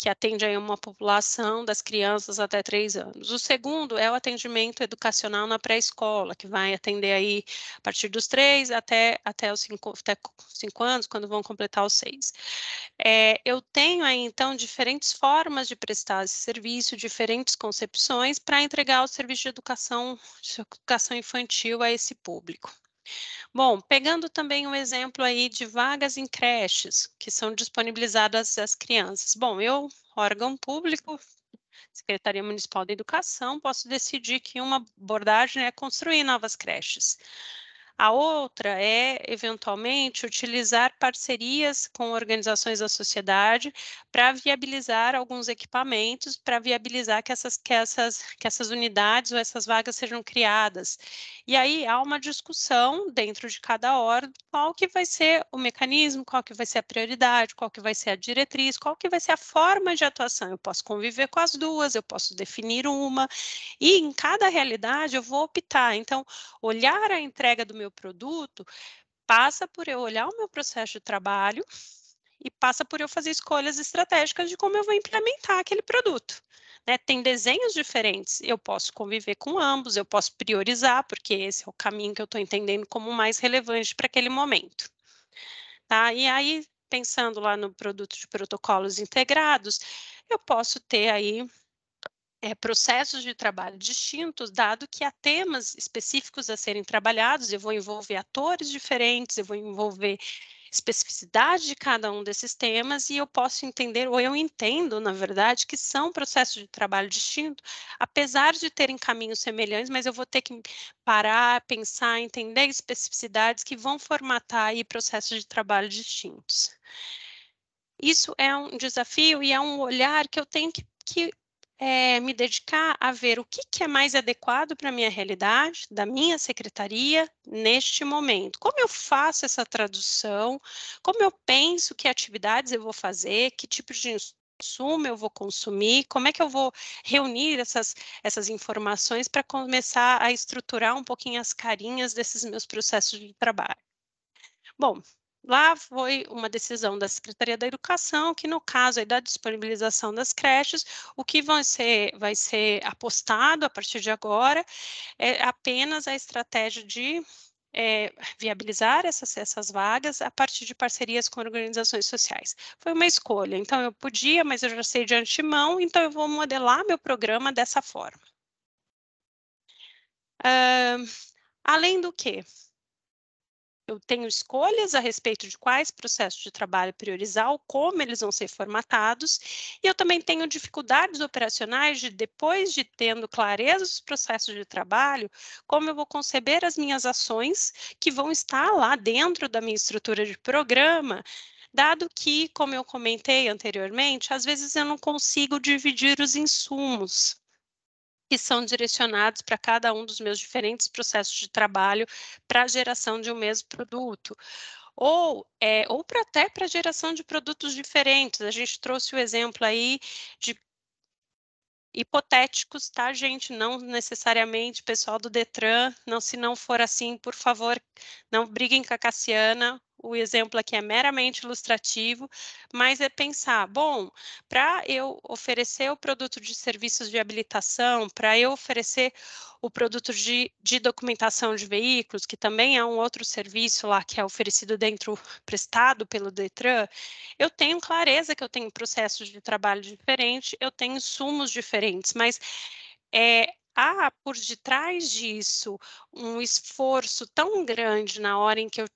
que atende aí uma população das crianças até três anos. O segundo é o atendimento educacional na pré-escola, que vai atender aí a partir dos três até, até os cinco, até cinco anos, quando vão completar os seis. É, eu tenho aí, então, diferentes formas de prestar esse serviço, diferentes concepções para entregar o serviço de educação, de educação infantil a esse público. Bom, pegando também um exemplo aí de vagas em creches que são disponibilizadas às crianças. Bom, eu, órgão público, Secretaria Municipal da Educação, posso decidir que uma abordagem é construir novas creches. A outra é, eventualmente, utilizar parcerias com organizações da sociedade para viabilizar alguns equipamentos, para viabilizar que essas, que, essas, que essas unidades ou essas vagas sejam criadas. E aí há uma discussão dentro de cada ordem qual que vai ser o mecanismo, qual que vai ser a prioridade, qual que vai ser a diretriz, qual que vai ser a forma de atuação. Eu posso conviver com as duas, eu posso definir uma, e em cada realidade eu vou optar. Então, olhar a entrega do meu meu produto passa por eu olhar o meu processo de trabalho e passa por eu fazer escolhas estratégicas de como eu vou implementar aquele produto. Né? Tem desenhos diferentes, eu posso conviver com ambos, eu posso priorizar, porque esse é o caminho que eu estou entendendo como mais relevante para aquele momento. Tá? E aí, pensando lá no produto de protocolos integrados, eu posso ter aí é, processos de trabalho distintos, dado que há temas específicos a serem trabalhados, eu vou envolver atores diferentes, eu vou envolver especificidade de cada um desses temas e eu posso entender, ou eu entendo, na verdade, que são processos de trabalho distintos, apesar de terem caminhos semelhantes, mas eu vou ter que parar, pensar, entender especificidades que vão formatar aí processos de trabalho distintos. Isso é um desafio e é um olhar que eu tenho que, que é, me dedicar a ver o que, que é mais adequado para a minha realidade, da minha secretaria, neste momento. Como eu faço essa tradução, como eu penso que atividades eu vou fazer, que tipo de consumo eu vou consumir, como é que eu vou reunir essas, essas informações para começar a estruturar um pouquinho as carinhas desses meus processos de trabalho. Bom, Lá foi uma decisão da Secretaria da Educação, que no caso aí da disponibilização das creches, o que vai ser, vai ser apostado a partir de agora é apenas a estratégia de é, viabilizar essas, essas vagas a partir de parcerias com organizações sociais. Foi uma escolha, então eu podia, mas eu já sei de antemão, então eu vou modelar meu programa dessa forma. Uh, além do que, eu tenho escolhas a respeito de quais processos de trabalho priorizar ou como eles vão ser formatados, e eu também tenho dificuldades operacionais de, depois de tendo clareza dos processos de trabalho, como eu vou conceber as minhas ações que vão estar lá dentro da minha estrutura de programa dado que, como eu comentei anteriormente, às vezes eu não consigo dividir os insumos que são direcionados para cada um dos meus diferentes processos de trabalho para a geração de um mesmo produto ou, é, ou pra, até para geração de produtos diferentes. A gente trouxe o exemplo aí de hipotéticos, tá, gente? Não necessariamente, pessoal do Detran, não se não for assim, por favor, não briguem com a Cassiana, o exemplo aqui é meramente ilustrativo, mas é pensar, bom, para eu oferecer o produto de serviços de habilitação, para eu oferecer o produto de, de, documentação de veículos, que também é um outro serviço lá que é oferecido dentro, prestado pelo Detran, eu tenho clareza que eu tenho processos de trabalho diferentes, eu tenho insumos diferentes, mas é, há ah, por detrás disso um esforço tão grande na hora em que eu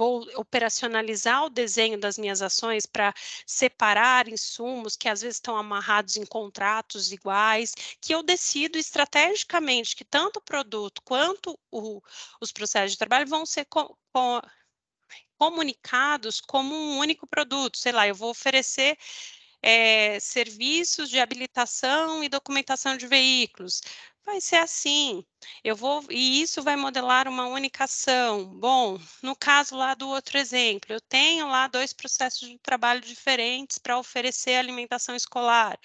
vou operacionalizar o desenho das minhas ações para separar insumos que às vezes estão amarrados em contratos iguais, que eu decido estrategicamente que tanto o produto quanto o, os processos de trabalho vão ser com, com, comunicados como um único produto. Sei lá, eu vou oferecer é, serviços de habilitação e documentação de veículos vai ser assim. Eu vou e isso vai modelar uma única ação. Bom, no caso lá do outro exemplo, eu tenho lá dois processos de trabalho diferentes para oferecer alimentação escolar.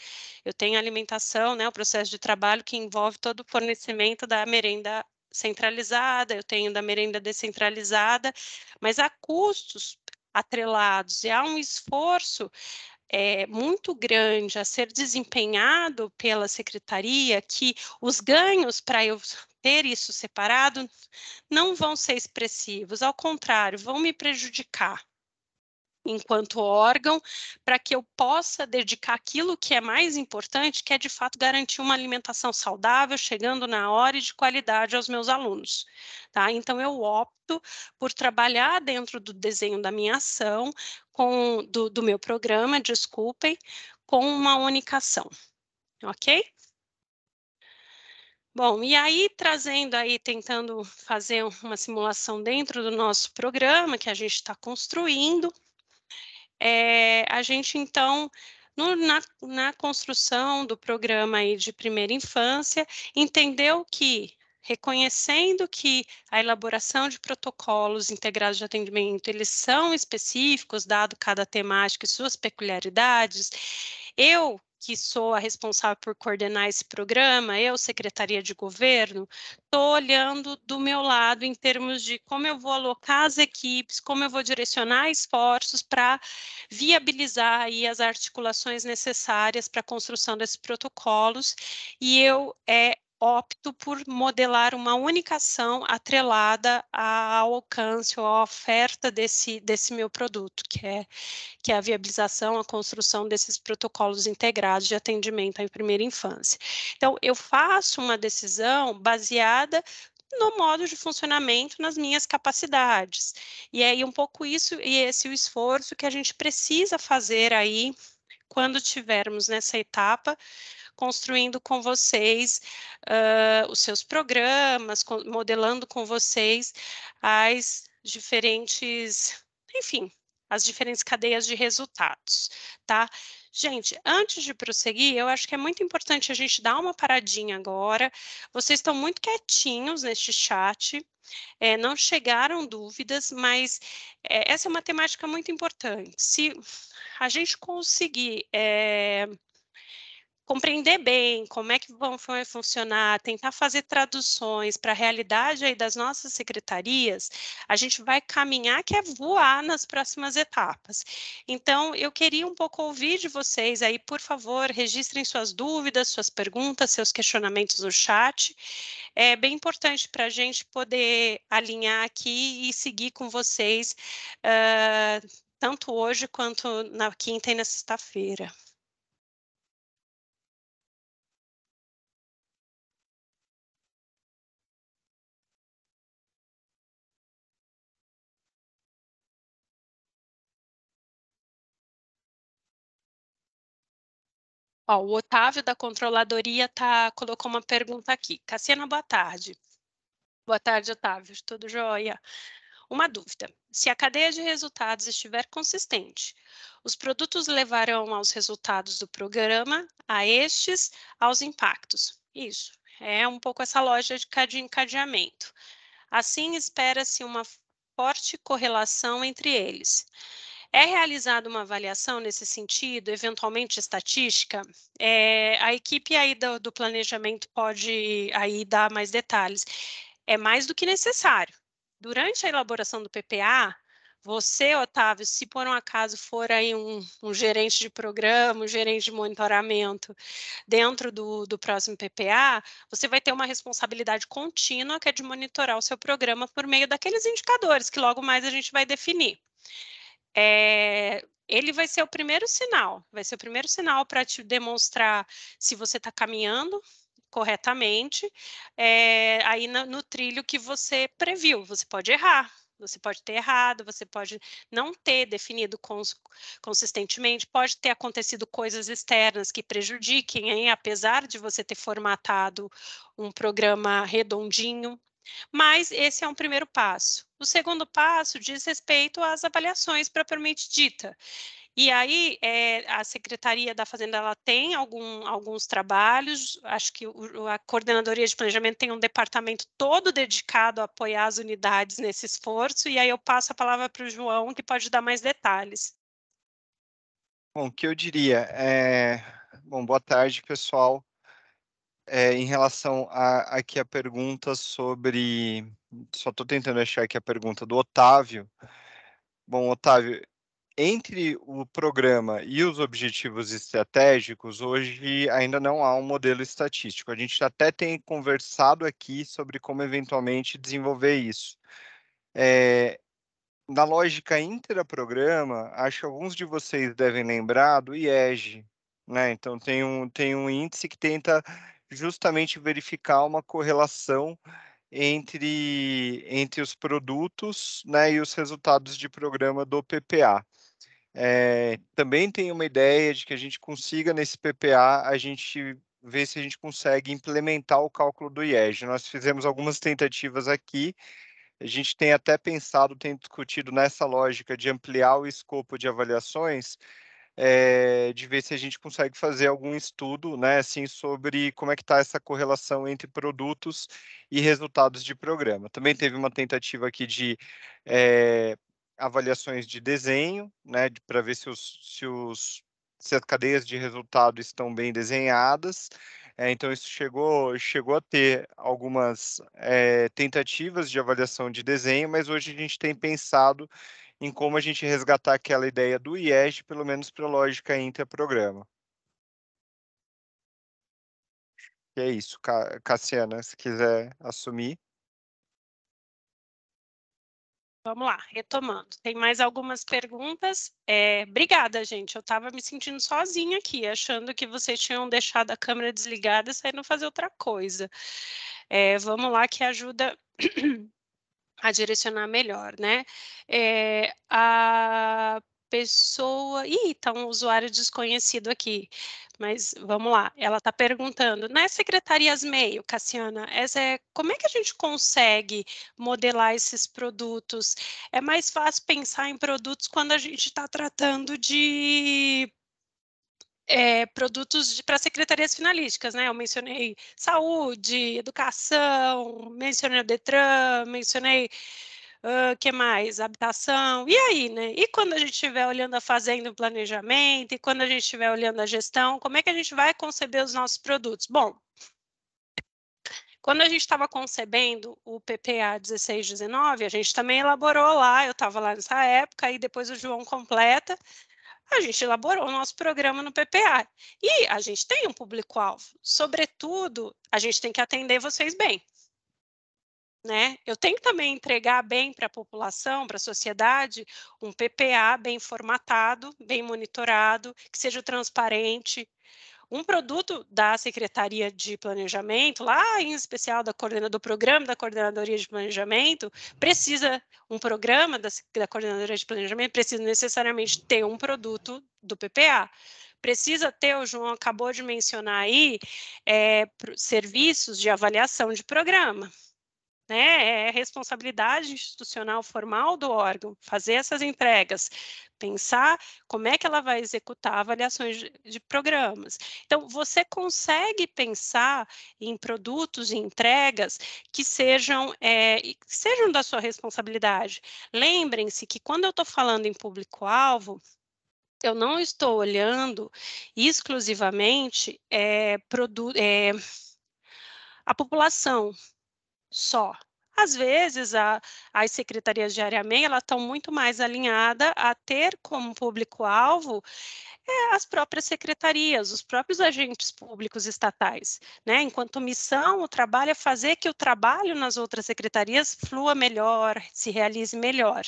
Eu tenho alimentação, né, o processo de trabalho que envolve todo o fornecimento da merenda centralizada, eu tenho da merenda descentralizada, mas há custos atrelados e há um esforço é, muito grande a ser desempenhado pela secretaria que os ganhos para eu ter isso separado não vão ser expressivos, ao contrário, vão me prejudicar enquanto órgão, para que eu possa dedicar aquilo que é mais importante, que é de fato garantir uma alimentação saudável, chegando na hora e de qualidade aos meus alunos. Tá? Então, eu opto por trabalhar dentro do desenho da minha ação, com, do, do meu programa, desculpem, com uma única ação. Ok? Bom, e aí trazendo aí, tentando fazer uma simulação dentro do nosso programa que a gente está construindo, é, a gente então no, na, na, construção do programa aí de primeira infância, entendeu que, reconhecendo que a elaboração de protocolos integrados de atendimento, eles são específicos, dado cada temática e suas peculiaridades, eu que sou a responsável por coordenar esse programa, eu, Secretaria de Governo, estou olhando do meu lado em termos de como eu vou alocar as equipes, como eu vou direcionar esforços para viabilizar aí as articulações necessárias para a construção desses protocolos, e eu é, opto por modelar uma única ação atrelada ao alcance ou à oferta desse, desse meu produto, que é, que é a viabilização, a construção desses protocolos integrados de atendimento à primeira infância. Então, eu faço uma decisão baseada no modo de funcionamento, nas minhas capacidades. E aí um pouco isso e esse é o esforço que a gente precisa fazer aí quando tivermos nessa etapa construindo com vocês uh, os seus programas, com, modelando com vocês as diferentes, enfim, as diferentes cadeias de resultados, tá? Gente, antes de prosseguir, eu acho que é muito importante a gente dar uma paradinha agora. Vocês estão muito quietinhos neste chat, é, não chegaram dúvidas, mas é, essa é uma temática muito importante. Se a gente conseguir é, compreender bem como é que vão funcionar, tentar fazer traduções para a realidade aí das nossas secretarias, a gente vai caminhar que é voar nas próximas etapas. Então, eu queria um pouco ouvir de vocês aí, por favor, registrem suas dúvidas, suas perguntas, seus questionamentos no chat. É bem importante para a gente poder alinhar aqui e seguir com vocês, uh, tanto hoje quanto na quinta e na sexta-feira. Ó, o Otávio da controladoria tá colocou uma pergunta aqui. Cassiana, boa tarde. Boa tarde, Otávio. Tudo jóia? Uma dúvida: se a cadeia de resultados estiver consistente, os produtos levarão aos resultados do programa, a estes, aos impactos. Isso é um pouco essa lógica de encadeamento. Assim, espera-se uma forte correlação entre eles. É realizada uma avaliação nesse sentido, eventualmente estatística? É, a equipe aí do, do planejamento pode aí dar mais detalhes. É mais do que necessário. Durante a elaboração do PPA, você, Otávio, se por um acaso for aí um, um, gerente de programa, um gerente de monitoramento dentro do, do próximo PPA, você vai ter uma responsabilidade contínua que é de monitorar o seu programa por meio daqueles indicadores que logo mais a gente vai definir é, ele vai ser o primeiro sinal, vai ser o primeiro sinal para te demonstrar se você está caminhando corretamente é, aí no, no trilho que você previu. Você pode errar, você pode ter errado, você pode não ter definido cons consistentemente, pode ter acontecido coisas externas que prejudiquem, hein? apesar de você ter formatado um programa redondinho, mas esse é um primeiro passo. O segundo passo diz respeito às avaliações propriamente dita. E aí, é, a Secretaria da Fazenda ela tem algum, alguns trabalhos, acho que o, a Coordenadoria de Planejamento tem um departamento todo dedicado a apoiar as unidades nesse esforço, e aí eu passo a palavra para o João, que pode dar mais detalhes. Bom, o que eu diria é... Bom, boa tarde, pessoal. É, em relação a, aqui a pergunta sobre. Só estou tentando achar aqui a pergunta do Otávio. Bom, Otávio, entre o programa e os objetivos estratégicos, hoje ainda não há um modelo estatístico. A gente até tem conversado aqui sobre como eventualmente desenvolver isso. É, na lógica programa acho que alguns de vocês devem lembrar do IEG. Né? Então, tem um, tem um índice que tenta justamente verificar uma correlação entre, entre os produtos né, e os resultados de programa do PPA. É, eh, também tem uma ideia de que a gente consiga nesse PPA a gente ver se a gente consegue implementar o cálculo do IEG. Nós fizemos algumas tentativas aqui, a gente tem até pensado, tem discutido nessa lógica de ampliar o escopo de avaliações, é, de ver se a gente consegue fazer algum estudo, né, assim, sobre como é que está essa correlação entre produtos e resultados de programa. Também teve uma tentativa aqui de é, avaliações de desenho, né, para ver se os, se os se as cadeias de resultado estão bem desenhadas. É, então, isso chegou, chegou a ter algumas é, tentativas de avaliação de desenho, mas hoje a gente tem pensado em como a gente resgatar aquela ideia do IEG, pelo menos para lógica interprograma. E é isso, Cassiana, se quiser assumir. Vamos lá, retomando. Tem mais algumas perguntas. É, obrigada, gente. Eu estava me sentindo sozinha aqui, achando que vocês tinham deixado a câmera desligada e saíram fazer outra coisa. É, vamos lá, que ajuda a direcionar melhor, né? É, a pessoa. Ih, está um usuário desconhecido aqui, mas vamos lá. Ela está perguntando: nas secretarias meio, Cassiana, essa eh, é, como é que a gente consegue modelar esses produtos? É mais fácil pensar em produtos quando a gente está tratando de é, produtos para secretarias finalísticas, né? Eu mencionei saúde, educação, mencionei o Detran, mencionei uh, que mais? Habitação. E aí, né? E quando a gente estiver olhando a fazenda, o planejamento, e quando a gente estiver olhando a gestão, como é que a gente vai conceber os nossos produtos? Bom, quando a gente estava concebendo o PPA 1619, a gente também elaborou lá, eu estava lá nessa época, e depois o João completa, a gente elaborou o nosso programa no PPA. E a gente tem um público-alvo. Sobretudo, a gente tem que atender vocês bem. Né? Eu tenho que também entregar bem para a população, para a sociedade, um PPA bem formatado, bem monitorado, que seja transparente, um produto da Secretaria de Planejamento, lá em especial da coordena, do programa da Coordenadoria de Planejamento, precisa, um programa da, da Coordenadoria de Planejamento precisa necessariamente ter um produto do PPA precisa ter, o João acabou de mencionar aí, é, serviços de avaliação de programa né? É responsabilidade institucional formal do órgão fazer essas entregas, pensar como é que ela vai executar avaliações de, de programas. Então, você consegue pensar em produtos e entregas que sejam, é, que sejam da sua responsabilidade. Lembrem-se que quando eu estou falando em público-alvo, eu não estou olhando exclusivamente é, é, a população, só. Às vezes, a, as secretarias de área MEI estão muito mais alinhadas a ter como público-alvo é, as próprias secretarias, os próprios agentes públicos estatais. Né? Enquanto missão, o trabalho é fazer que o trabalho nas outras secretarias flua melhor, se realize melhor.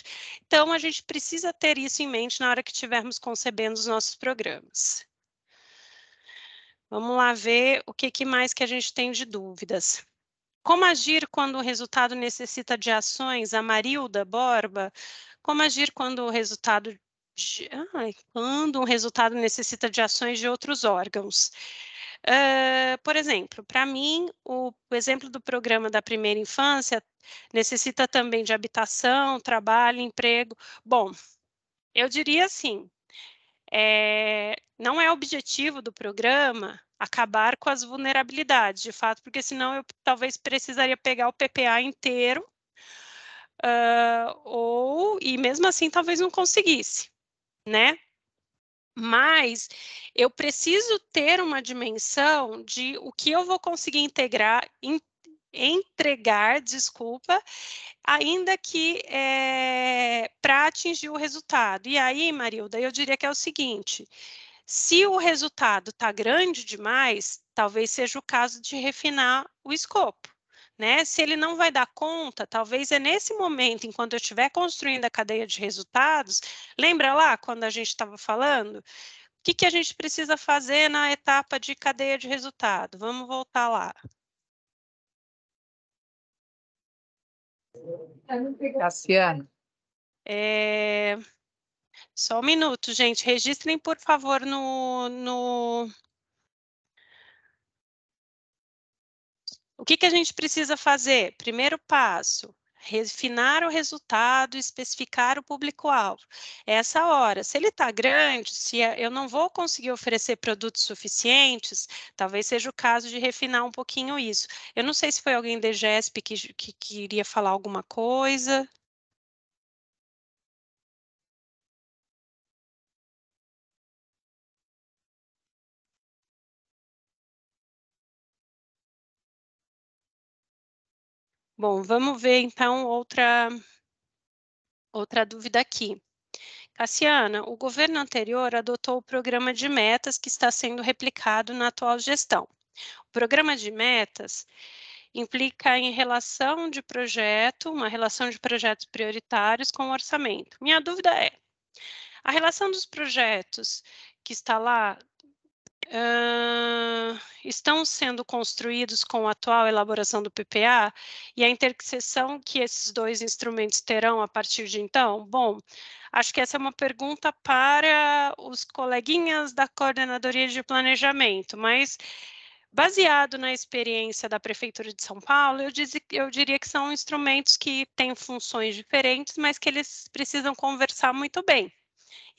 Então, a gente precisa ter isso em mente na hora que estivermos concebendo os nossos programas. Vamos lá ver o que, que mais que a gente tem de dúvidas. Como agir quando o resultado necessita de ações? A Marilda Borba. Como agir quando o resultado de, ai, quando um resultado necessita de ações de outros órgãos? Uh, por exemplo, para mim, o, o, exemplo do programa da primeira infância necessita também de habitação, trabalho, emprego. Bom, eu diria assim: é, não é objetivo do programa acabar com as vulnerabilidades, de fato, porque senão eu talvez precisaria pegar o PPA inteiro, uh, ou e mesmo assim talvez não conseguisse, né? Mas eu preciso ter uma dimensão de o que eu vou conseguir integrar, in, entregar, desculpa, ainda que é, para atingir o resultado. E aí, Marilda, eu diria que é o seguinte: se o resultado está grande demais, talvez seja o caso de refinar o escopo. Né? Se ele não vai dar conta, talvez é nesse momento, enquanto eu estiver construindo a cadeia de resultados, lembra lá quando a gente estava falando? O que, que a gente precisa fazer na etapa de cadeia de resultado? Vamos voltar lá. Tá Cassiano. É... Só um minuto, gente. Registrem, por favor, no. no... O que, que a gente precisa fazer? Primeiro passo, refinar o resultado, especificar o público-alvo. É essa hora, se ele está grande, se é, eu não vou conseguir oferecer produtos suficientes, talvez seja o caso de refinar um pouquinho isso. Eu não sei se foi alguém da GESP que, que queria falar alguma coisa. Bom, vamos ver então outra, outra dúvida aqui. Cassiana, o governo anterior adotou o programa de metas que está sendo replicado na atual gestão. O programa de metas implica em relação de projeto, uma relação de projetos prioritários com o orçamento. Minha dúvida é: a relação dos projetos que está lá estão sendo construídos com a atual elaboração do PPA e a interseção que esses dois instrumentos terão a partir de então? Bom, acho que essa é uma pergunta para os coleguinhas da Coordenadoria de Planejamento, mas baseado na experiência da Prefeitura de São Paulo, eu, diz, eu, diria que são instrumentos que têm funções diferentes, mas que eles precisam conversar muito bem.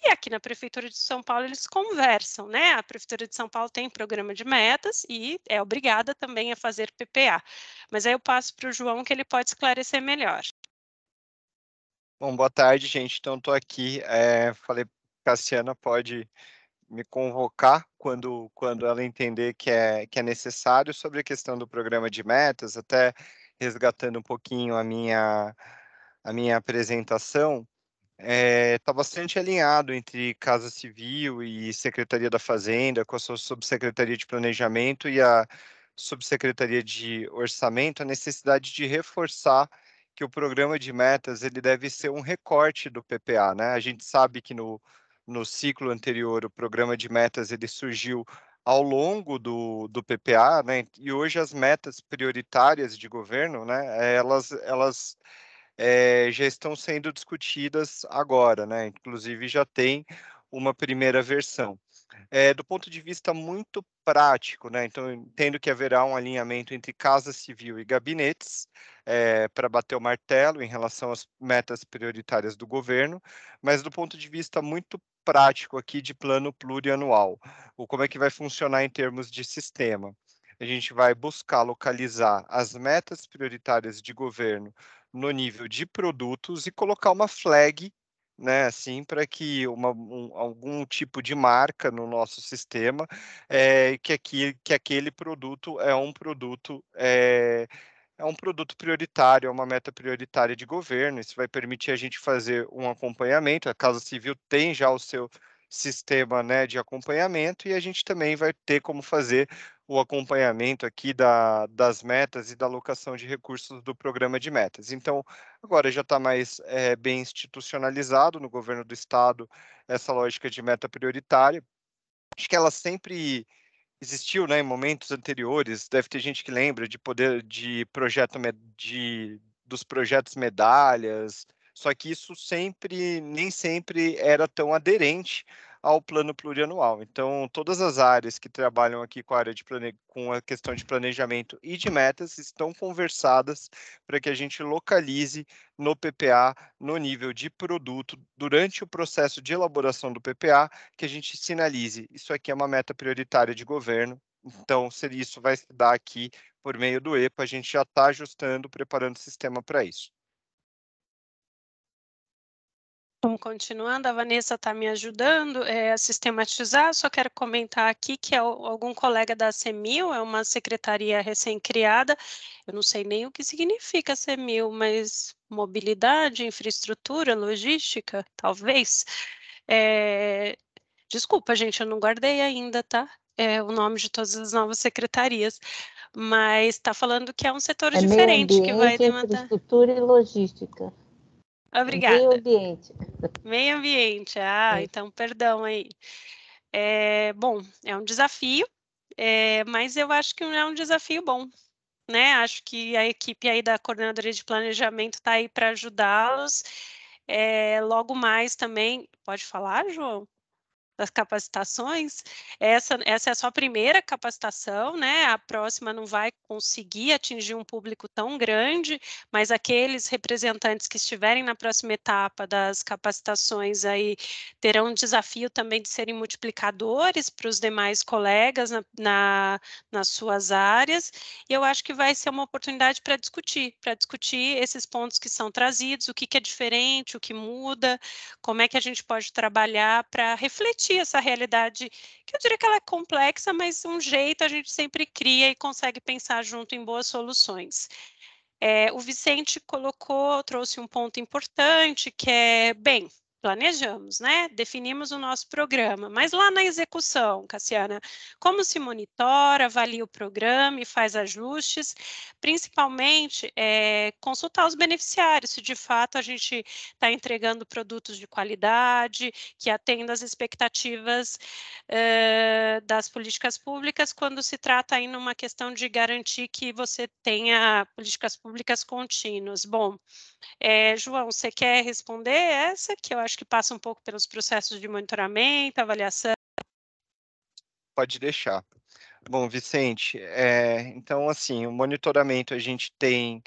E aqui na Prefeitura de São Paulo eles conversam, né? A Prefeitura de São Paulo tem programa de metas e é obrigada também a fazer PPA. Mas aí eu passo para o João que ele pode esclarecer melhor. Bom, boa tarde, gente. Então, estou aqui. É, falei, Cassiana pode me convocar quando, quando ela entender que é, que é necessário sobre a questão do programa de metas, até resgatando um pouquinho a minha, a minha apresentação está é, tá bastante alinhado entre Casa Civil e Secretaria da Fazenda, com a sua Subsecretaria de Planejamento e a Subsecretaria de Orçamento, a necessidade de reforçar que o programa de metas ele deve ser um recorte do PPA. Né? A gente sabe que no, no ciclo anterior o programa de metas ele surgiu ao longo do, do PPA, né? E hoje as metas prioritárias de governo, né? Elas, elas é, já estão sendo discutidas agora, né? Inclusive já tem uma primeira versão. É, do ponto de vista muito prático, né? Então, entendo que haverá um alinhamento entre Casa Civil e gabinetes é, para bater o martelo em relação às metas prioritárias do governo, mas do ponto de vista muito prático aqui de plano plurianual, o como é que vai funcionar em termos de sistema. A gente vai buscar localizar as metas prioritárias de governo no nível de produtos e colocar uma flag, né, assim, para que uma, um, algum tipo de marca no nosso sistema é, que, aqui, que aquele produto é um produto. É, é um produto prioritário, é uma meta prioritária de governo. Isso vai permitir a gente fazer um acompanhamento. A Casa Civil tem já o seu sistema né, de acompanhamento e a gente também vai ter como fazer o acompanhamento aqui da, das metas e da alocação de recursos do programa de metas. Então, agora já está mais é, bem institucionalizado no governo do Estado essa lógica de meta prioritária. Acho que ela sempre existiu né, em momentos anteriores, deve ter gente que lembra de poder de projeto de, dos projetos medalhas, só que isso sempre nem sempre era tão aderente ao plano plurianual. Então, todas as áreas que trabalham aqui com a área de plane... com a questão de planejamento e de metas estão conversadas para que a gente localize no PPA, no nível de produto, durante o processo de elaboração do PPA, que a gente sinalize isso aqui é uma meta prioritária de governo. Então, se isso vai se dar aqui por meio do EPA, a gente já está ajustando, preparando o sistema para isso. Bom, então, continuando, a Vanessa está me ajudando é, a sistematizar, só quero comentar aqui que é algum colega da CEMIL, é uma secretaria recém-criada, eu não sei nem o que significa CEMIL, mas mobilidade, infraestrutura, logística, talvez. É, desculpa, gente, eu não guardei ainda, tá? É, o nome de todas as novas secretarias, mas está falando que é um setor é diferente. Meio ambiente, que vai demandar... infraestrutura e logística. Obrigada. Meio ambiente. Meio ambiente, ah, é. então perdão aí. É, bom, é um desafio, é, mas eu acho que é um desafio bom, né? Acho que a equipe aí da coordenadoria de planejamento está aí para ajudá-los. É, logo mais também, pode falar, João? das capacitações, essa, essa é só a primeira capacitação, né? A próxima não vai conseguir atingir um público tão grande, mas aqueles representantes que estiverem na próxima etapa das capacitações aí terão um desafio também de serem multiplicadores para os demais colegas na, na, nas suas áreas, e eu acho que vai ser uma oportunidade para discutir, para discutir esses pontos que são trazidos, o que, que é diferente, o que muda, como é que a gente pode trabalhar para refletir discutir essa realidade, que eu diria que ela é complexa, mas um jeito a gente sempre cria e consegue pensar junto em boas soluções. É, o Vicente colocou, trouxe um ponto importante, que é, bem, planejamos, né? Definimos o nosso programa, mas lá na execução, Cassiana, como se monitora, avalia o programa e faz ajustes, principalmente é, consultar os beneficiários, se de fato a gente está entregando produtos de qualidade, que atendam às expectativas é, das políticas públicas, quando se trata aí numa questão de garantir que você tenha políticas públicas contínuas. Bom, é, João, você quer responder essa, que eu acho que passa um pouco pelos processos de monitoramento, avaliação? Pode deixar. Bom, Vicente, é, então, assim, o monitoramento a gente tem.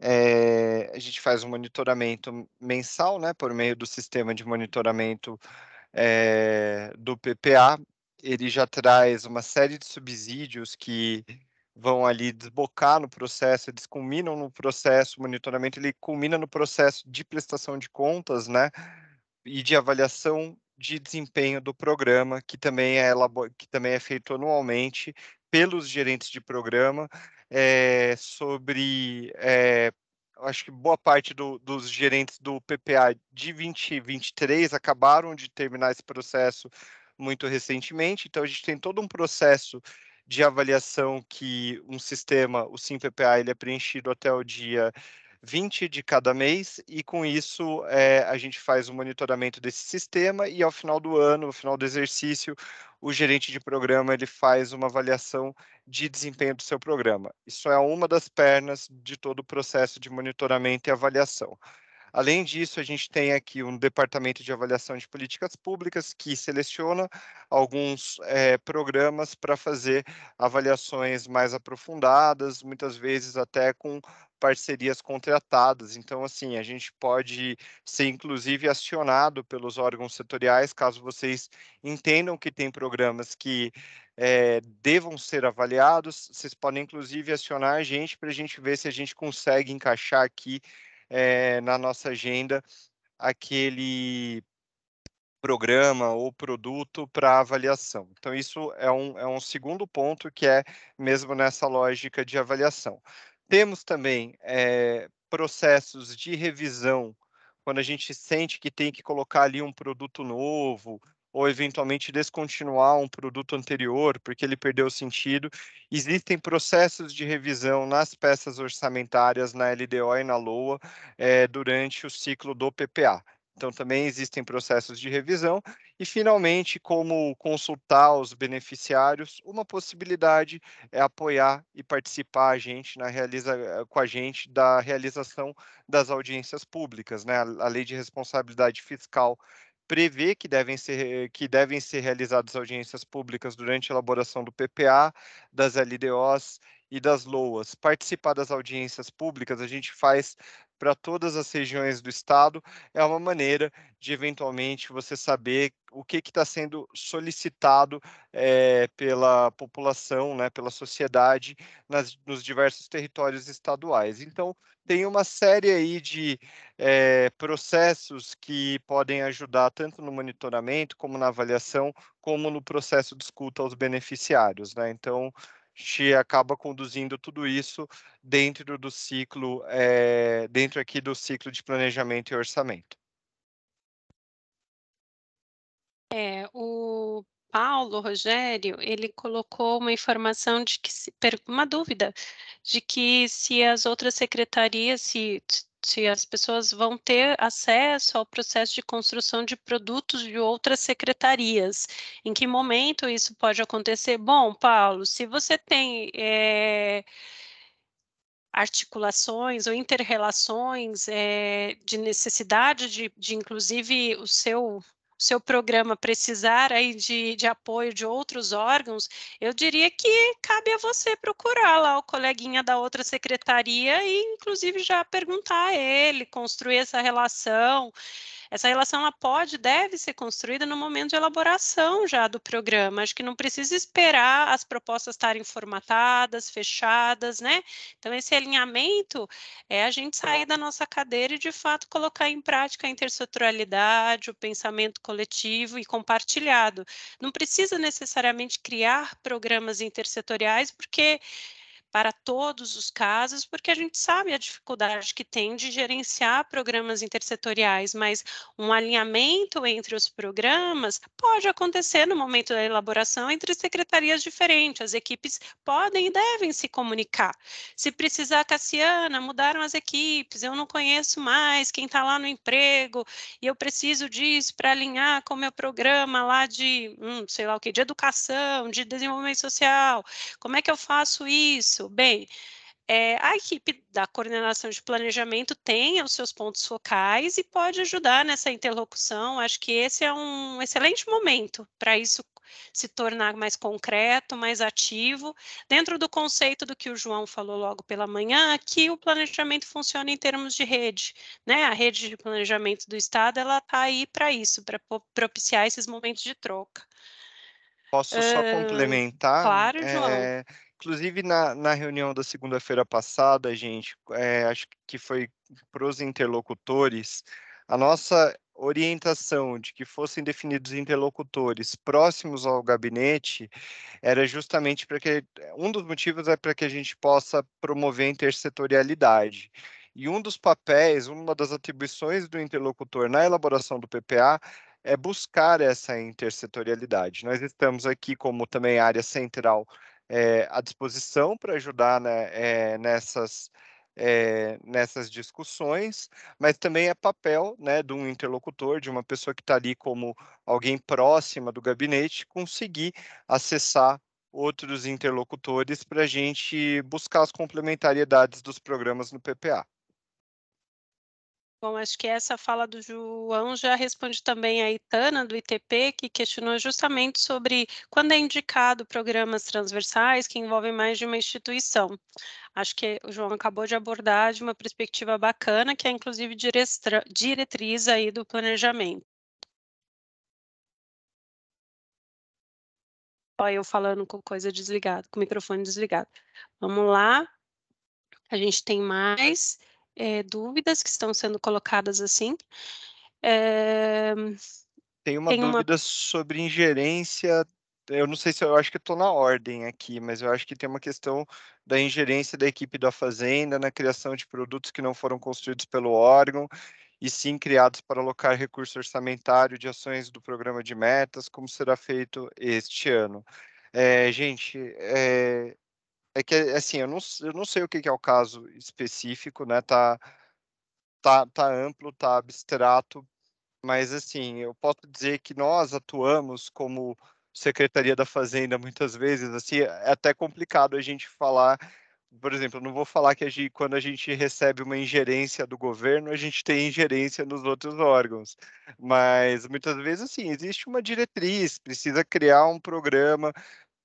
É, a gente faz um monitoramento mensal, né, por meio do sistema de monitoramento do PPA. Ele já traz uma série de subsídios que vão ali desbocar no processo, eles culminam no processo, o monitoramento ele culmina no processo de prestação de contas, né? E de avaliação de desempenho do programa, que também é, que também é feito anualmente pelos gerentes de programa, é, sobre, é, acho que boa parte do, dos gerentes do PPA de 2023 acabaram de terminar esse processo muito recentemente, então a gente tem todo um processo de avaliação que um sistema, o SIMPPA, ele é preenchido até o dia 20 de cada mês, e com isso é, a gente faz o um monitoramento desse sistema e ao final do ano, ao final do exercício, o gerente de programa ele faz uma avaliação de desempenho do seu programa. Isso é uma das pernas de todo o processo de monitoramento e avaliação. Além disso, a gente tem aqui um departamento de avaliação de políticas públicas que seleciona alguns é, programas para fazer avaliações mais aprofundadas, muitas vezes até com parcerias contratadas. Então, assim, a gente pode ser inclusive acionado pelos órgãos setoriais, caso vocês entendam que tem programas que é, devam ser avaliados. Vocês podem, inclusive, acionar a gente para a gente ver se a gente consegue encaixar aqui é, na nossa agenda aquele programa ou produto para avaliação. Então, isso é um, é um segundo ponto que é mesmo nessa lógica de avaliação. Temos também é, processos de revisão, quando a gente sente que tem que colocar ali um produto novo ou eventualmente descontinuar um produto anterior porque ele perdeu o sentido. Existem processos de revisão nas peças orçamentárias, na LDO e na LOA, é, eh, durante o ciclo do PPA. Então, também existem processos de revisão. E, finalmente, como consultar os beneficiários, uma possibilidade é apoiar e participar a gente na realiza, eh, com a gente da realização das audiências públicas. Né? A Lei de Responsabilidade Fiscal prevê que devem ser, que devem ser realizadas audiências públicas durante a elaboração do PPA, das LDOs e das LOAs. Participar das audiências públicas a gente faz para todas as regiões do estado é uma maneira de eventualmente você saber o que está sendo solicitado é, pela população, né, pela sociedade nas, nos diversos territórios estaduais. Então tem uma série aí de é, processos que podem ajudar tanto no monitoramento como na avaliação, como no processo de escuta aos beneficiários, né? Então gente acaba conduzindo tudo isso dentro do ciclo, é, dentro aqui do ciclo de planejamento e orçamento. É, o Paulo Rogério, ele colocou uma informação de que se, uma dúvida de que se as outras secretarias, se se as pessoas vão ter acesso ao processo de construção de produtos de outras secretarias. Em que momento isso pode acontecer? Bom, Paulo, se você tem. É articulações ou interrelações é, de necessidade de, de, inclusive, o seu seu programa precisar aí de, de apoio de outros órgãos, eu diria que cabe a você procurar lá o coleguinha da outra secretaria e, inclusive, já perguntar a ele, construir essa relação. Essa relação ela pode, deve ser construída no momento de elaboração já do programa. Acho que não precisa esperar as propostas estarem formatadas, fechadas, né? Então, esse alinhamento é a gente sair da nossa cadeira e, de fato, colocar em prática a intersetorialidade, o pensamento coletivo e compartilhado. Não precisa necessariamente criar programas intersetoriais, porque para todos os casos, porque a gente sabe a dificuldade que tem de gerenciar programas intersetoriais, mas um alinhamento entre os programas pode acontecer no momento da elaboração entre secretarias diferentes. As equipes podem e devem se comunicar. Se precisar, Cassiana, mudaram as equipes, eu não conheço mais quem está lá no emprego e eu preciso disso para alinhar com o meu programa lá de, hum, sei lá o que, de educação, de desenvolvimento social. Como é que eu faço isso? isso? Bem, é, a equipe da coordenação de planejamento tem os seus pontos focais e pode ajudar nessa interlocução. Acho que esse é um excelente momento para isso se tornar mais concreto, mais ativo, dentro do conceito do que o João falou logo pela manhã, que o planejamento funciona em termos de rede, né? A rede de planejamento do Estado, ela está aí para isso, para propiciar esses momentos de troca. Posso só uh, complementar? Claro, eh, João. É Inclusive, na, na reunião da segunda-feira passada, gente, é, acho que foi para os interlocutores, a nossa orientação de que fossem definidos interlocutores próximos ao gabinete era justamente para que um dos motivos é para que a gente possa promover a intersetorialidade. E um dos papéis, uma das atribuições do interlocutor na elaboração do PPA é buscar essa intersetorialidade. Nós estamos aqui como também área central é, à disposição para ajudar né, é, nessas, é, nessas discussões, mas também é papel né, de um interlocutor, de uma pessoa que está ali como alguém próxima do gabinete, conseguir acessar outros interlocutores para a gente buscar as complementariedades dos programas no PPA. Bom, acho que essa fala do João já responde também a Itana, do ITP, que questionou justamente sobre quando é indicado programas transversais que envolvem mais de uma instituição. Acho que o João acabou de abordar de uma perspectiva bacana, que é inclusive diretriz aí do planejamento. Olha, eu falando com coisa desligada, com o microfone desligado. Vamos lá. A gente tem mais é, dúvidas que estão sendo colocadas assim. É... Tem uma tem dúvida uma... sobre ingerência. Eu não sei se eu acho que estou na ordem aqui, mas eu acho que tem uma questão da ingerência da equipe da Fazenda na criação de produtos que não foram construídos pelo órgão e sim criados para alocar recurso orçamentário de ações do programa de metas, como será feito este ano. É, gente, é, é que, eh, assim, eu não, eu não sei o que, que é o caso específico, né? Tá, tá, tá amplo, tá abstrato, mas, assim, eu posso dizer que nós atuamos como Secretaria da Fazenda muitas vezes, assim, é até complicado a gente falar por exemplo, não vou falar que a gente, quando a gente recebe uma ingerência do governo, a gente tem ingerência nos outros órgãos. Mas muitas vezes, assim, existe uma diretriz, precisa criar um programa,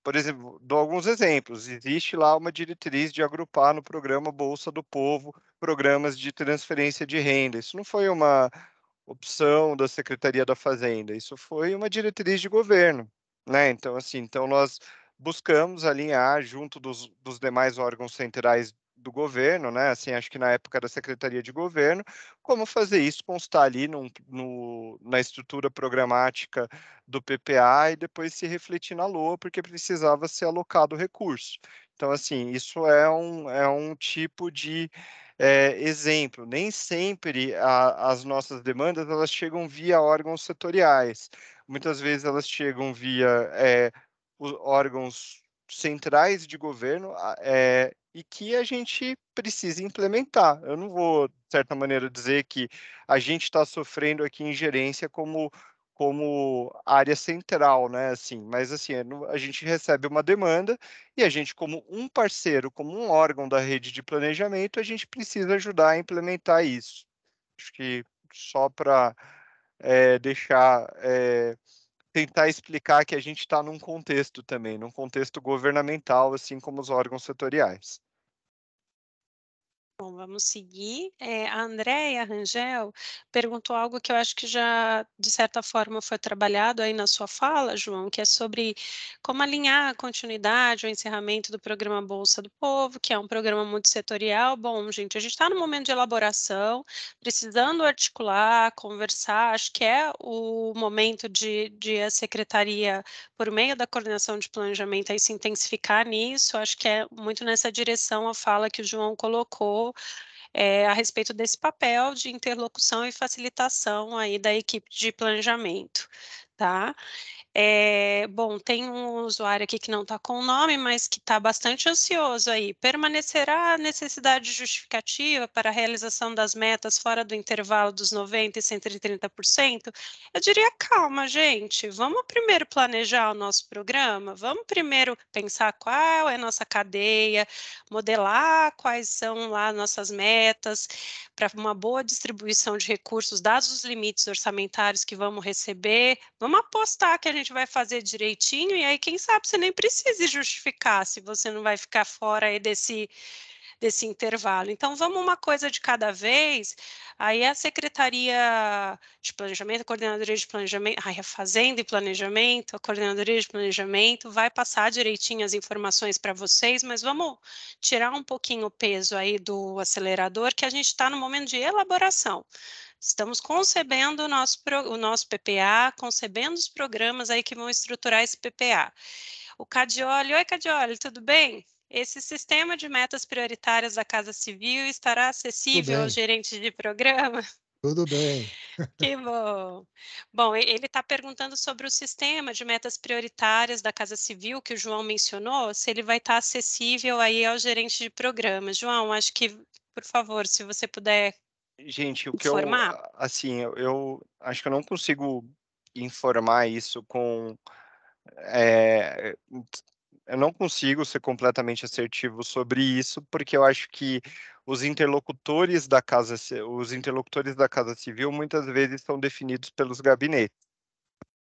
por exemplo, dou alguns exemplos. Existe lá uma diretriz de agrupar no programa Bolsa do Povo programas de transferência de renda. Isso não foi uma opção da Secretaria da Fazenda, isso foi uma diretriz de governo. Né? Então, assim, então nós buscamos alinhar junto dos, dos demais órgãos centrais do governo, né? Assim, acho que na época da Secretaria de Governo, como fazer isso constar ali no, na estrutura programática do PPA e depois se refletir na LOA, porque precisava ser alocado o recurso. Então, assim, isso é um, é um tipo de é, exemplo. Nem sempre a, as nossas demandas elas chegam via órgãos setoriais. Muitas vezes elas chegam via é, órgãos centrais de governo é, e que a gente precisa implementar. Eu não vou, de certa maneira, dizer que a gente está sofrendo aqui ingerência como como área central, né? Assim, mas assim é a gente recebe uma demanda e a gente, como um parceiro, como um órgão da rede de planejamento, a gente precisa ajudar a implementar isso. Acho que só para é, deixar é, tentar explicar que a gente está num contexto também, num contexto governamental, assim como os órgãos setoriais. Bom, vamos seguir. É, a Andréia Rangel perguntou algo que eu acho que já, de certa forma, foi trabalhado aí na sua fala, João, que é sobre como alinhar a continuidade, o encerramento do programa Bolsa do Povo, que é um programa multissetorial. Bom, gente, a gente está no momento de elaboração, precisando articular, conversar, acho que é o momento de, de a secretaria, por meio da coordenação de planejamento, aí se intensificar nisso, acho que é muito nessa direção a fala que o João colocou é, a respeito desse papel de interlocução e facilitação aí da equipe de planejamento tá? É, bom, tem um usuário aqui que não está com o nome, mas que está bastante ansioso aí. Permanecerá a necessidade justificativa para a realização das metas fora do intervalo dos 90% e 130%? Eu diria, calma, gente, vamos primeiro planejar o nosso programa, vamos primeiro pensar qual é a nossa cadeia, modelar quais são lá nossas metas, para uma boa distribuição de recursos, dados os limites orçamentários que vamos receber, vamos apostar que a gente vai fazer direitinho, e aí, quem sabe, você nem precise justificar se você não vai ficar fora desse desse intervalo. Então, vamos uma coisa de cada vez. Aí a Secretaria de Planejamento, a Coordenadoria de Planejamento, ai, a Fazenda e Planejamento, a Coordenadoria de Planejamento vai passar direitinho as informações para vocês, mas vamos tirar um pouquinho o peso aí do acelerador, que a gente está no momento de elaboração estamos concebendo o nosso, o nosso PPA, concebendo os programas aí que vão estruturar esse PPA. O Cadioli, oi Cadioli, tudo bem? Esse sistema de metas prioritárias da Casa Civil estará acessível aos gerentes de programa? Tudo bem. Que bom. Bom, ele está perguntando sobre o sistema de metas prioritárias da Casa Civil que o João mencionou, se ele vai estar tá acessível aí ao gerente de programa. João, acho que, por favor, se você puder Gente, o que informar. Assim, eu, assim, eu, acho que eu não consigo informar isso com é, eu não consigo ser completamente assertivo sobre isso, porque eu acho que os interlocutores da casa, os interlocutores da Casa Civil muitas vezes são definidos pelos gabinetes.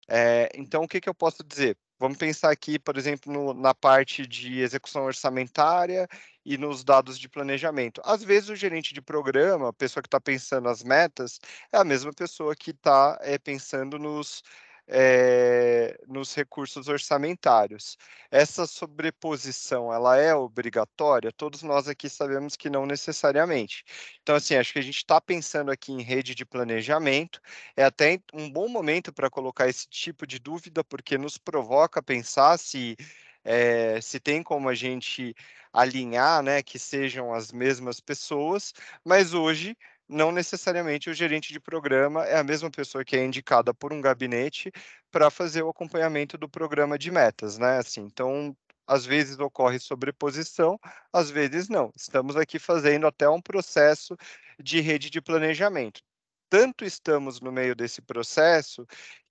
É, então, o que, que eu posso dizer? Vamos pensar aqui, por exemplo, no, na parte de execução orçamentária e nos dados de planejamento. Às vezes, o gerente de programa, a pessoa que está pensando as metas, é a mesma pessoa que está é, pensando nos é, nos recursos orçamentários. Essa sobreposição, ela é obrigatória? Todos nós aqui sabemos que não necessariamente. Então, assim, acho que a gente está pensando aqui em rede de planejamento, é até um bom momento para colocar esse tipo de dúvida, porque nos provoca pensar se é, se tem como a gente alinhar, né, que sejam as mesmas pessoas, mas hoje não necessariamente o gerente de programa é a mesma pessoa que é indicada por um gabinete para fazer o acompanhamento do programa de metas, né? Assim, então, às vezes ocorre sobreposição, às vezes não. Estamos aqui fazendo até um processo de rede de planejamento. Tanto estamos no meio desse processo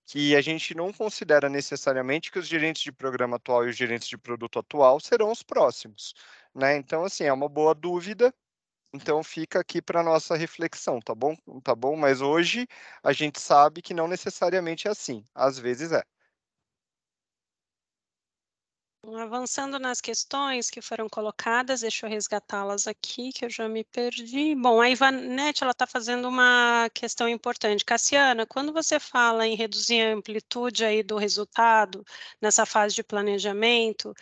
que a gente não considera necessariamente que os gerentes de programa atual e os gerentes de produto atual serão os próximos, né? Então, assim, é uma boa dúvida, então fica aqui para nossa reflexão, tá bom? Tá bom? Mas hoje a gente sabe que não necessariamente é assim, às vezes é. Avançando nas questões que foram colocadas, deixa eu resgatá-las aqui, que eu já me perdi. Bom, a Ivanete está fazendo uma questão importante. Cassiana, quando você fala em reduzir a amplitude aí do resultado nessa fase de planejamento,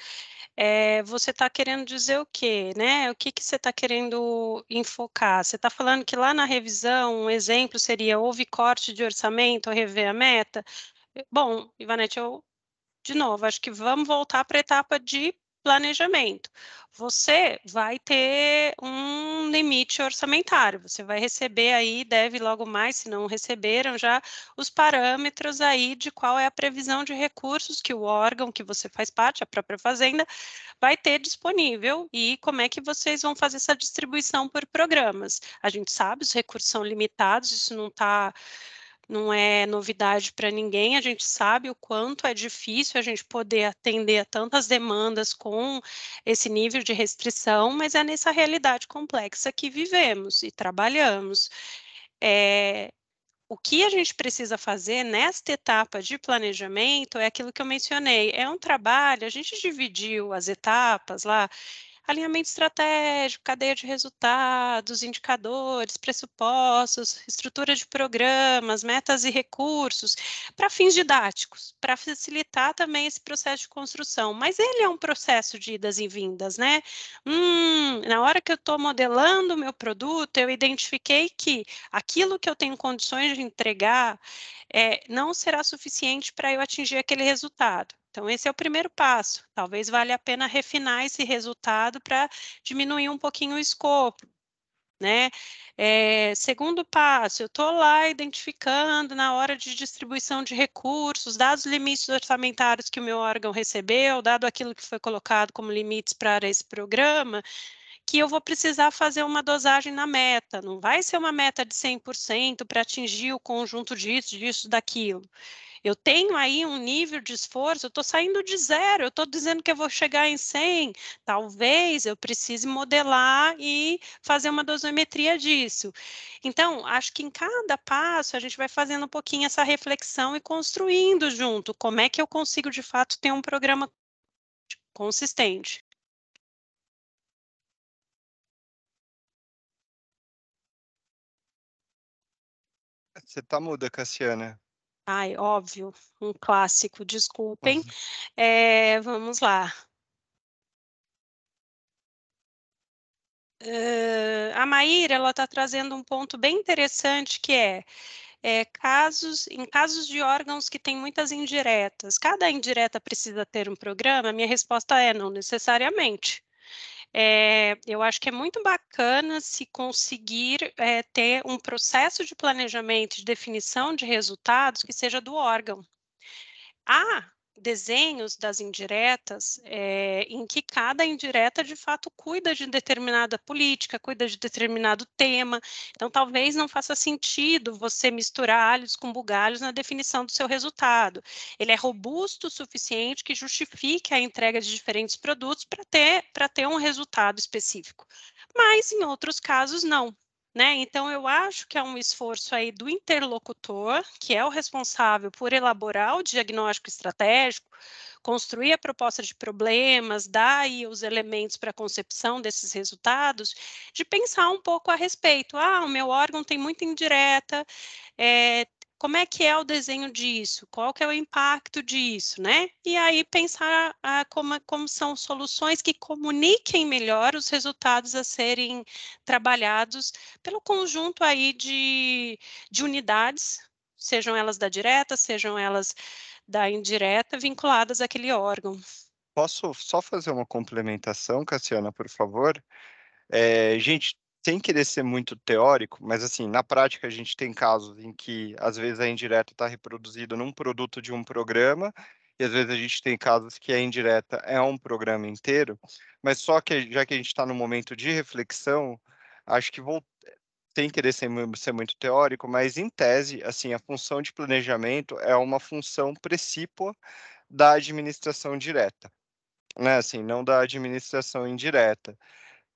é, você está querendo dizer o quê, né? O que, que você está querendo enfocar? Você está falando que lá na revisão, um exemplo seria houve corte de orçamento, rever a meta? Bom, Ivanete, eu de novo, acho que vamos voltar para a etapa de planejamento. Você vai ter um limite orçamentário, você vai receber aí, deve logo mais, se não receberam já, os parâmetros aí de qual é a previsão de recursos que o órgão que você faz parte, a própria fazenda, vai ter disponível e como é que vocês vão fazer essa distribuição por programas. A gente sabe, os recursos são limitados, isso não está não é novidade para ninguém, a gente sabe o quanto é difícil a gente poder atender a tantas demandas com esse nível de restrição, mas é nessa realidade complexa que vivemos e trabalhamos. É, o que a gente precisa fazer nesta etapa de planejamento é aquilo que eu mencionei, é um trabalho, a gente dividiu as etapas lá alinhamento estratégico, cadeia de resultados, indicadores, pressupostos, estrutura de programas, metas e recursos, para fins didáticos, para facilitar também esse processo de construção. Mas ele é um processo de idas e vindas, né? Hum, na hora que eu estou modelando o meu produto, eu identifiquei que aquilo que eu tenho condições de entregar é, não será suficiente para eu atingir aquele resultado. Então, esse é o primeiro passo. Talvez valha a pena refinar esse resultado para diminuir um pouquinho o escopo. Né? É, segundo passo, eu estou lá identificando na hora de distribuição de recursos, dados limites orçamentários que o meu órgão recebeu, dado aquilo que foi colocado como limites para esse programa, que eu vou precisar fazer uma dosagem na meta. Não vai ser uma meta de 100% para atingir o conjunto disso, disso, daquilo. Eu tenho aí um nível de esforço, eu estou saindo de zero, eu estou dizendo que eu vou chegar em 100. Talvez eu precise modelar e fazer uma dosimetria disso. Então, acho que em cada passo a gente vai fazendo um pouquinho essa reflexão e construindo junto como é que eu consigo de fato ter um programa consistente. Você tá muda, Cassiana. Ai, óbvio, um clássico, desculpem. É, vamos lá. Uh, a Maíra ela está trazendo um ponto bem interessante que é, é casos em casos de órgãos que têm muitas indiretas. Cada indireta precisa ter um programa. Minha resposta é não necessariamente. É, eu acho que é muito bacana se conseguir é, ter um processo de planejamento, de definição de resultados que seja do órgão. Ah, desenhos das indiretas é, em que cada indireta de fato cuida de determinada política, cuida de determinado tema. Então, talvez não faça sentido você misturar alhos com bugalhos na definição do seu resultado. Ele é robusto o suficiente que justifique a entrega de diferentes produtos para ter para ter um resultado específico. Mas em outros casos não. Né? Então, eu acho que é um esforço aí do interlocutor, que é o responsável por elaborar o diagnóstico estratégico, construir a proposta de problemas, dar aí os elementos para a concepção desses resultados, de pensar um pouco a respeito. Ah, o meu órgão tem muita indireta, é, como é que é o desenho disso, qual que é o impacto disso, né? E aí pensar ah, como, é, como, são soluções que comuniquem melhor os resultados a serem trabalhados pelo conjunto aí de, de unidades, sejam elas da direta, sejam elas da indireta, vinculadas àquele órgão. Posso só fazer uma complementação, Cassiana, por favor? É, gente, sem querer ser muito teórico, mas assim, na prática a gente tem casos em que às vezes a indireta está reproduzida num produto de um programa, e às vezes a gente tem casos que a indireta é um programa inteiro, mas só que já que a gente está no momento de reflexão, acho que vou sem querer ser, ser muito teórico, mas em tese, assim, a função de planejamento é uma função precípua da administração direta, né? Assim, não da administração indireta.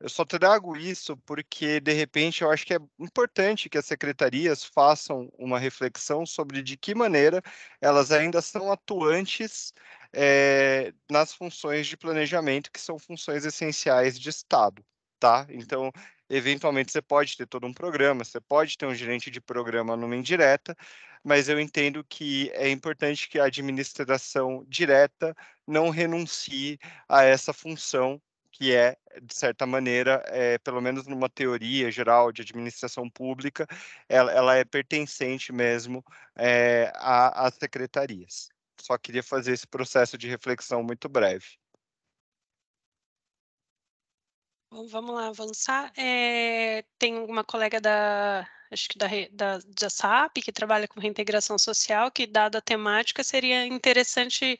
Eu só trago isso porque, de repente, eu acho que é importante que as secretarias façam uma reflexão sobre de que maneira elas ainda são atuantes é, nas funções de planejamento, que são funções essenciais de Estado, tá? Então, eventualmente, você pode ter todo um programa, você pode ter um gerente de programa numa indireta, mas eu entendo que é importante que a administração direta não renuncie a essa função que é, de certa maneira, é, pelo menos numa teoria geral de administração pública, ela, ela é pertencente mesmo é, às secretarias. Só queria fazer esse processo de reflexão muito breve. Bom, vamos lá avançar. É, tem uma colega da, acho que da, da, da SAP, que trabalha com reintegração social, que, dada a temática, seria interessante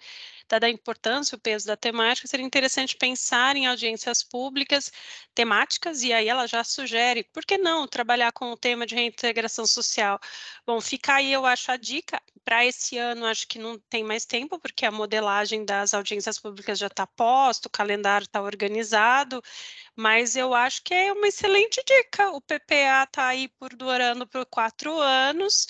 dada a importância, o peso da temática, seria interessante pensar em audiências públicas temáticas, e aí ela já sugere, por que não trabalhar com o tema de reintegração social? Bom, fica aí, eu acho, a dica. Para esse ano, acho que não tem mais tempo, porque a modelagem das audiências públicas já está posta, o calendário está organizado, mas eu acho que é uma excelente dica. O PPA está aí por durando por quatro anos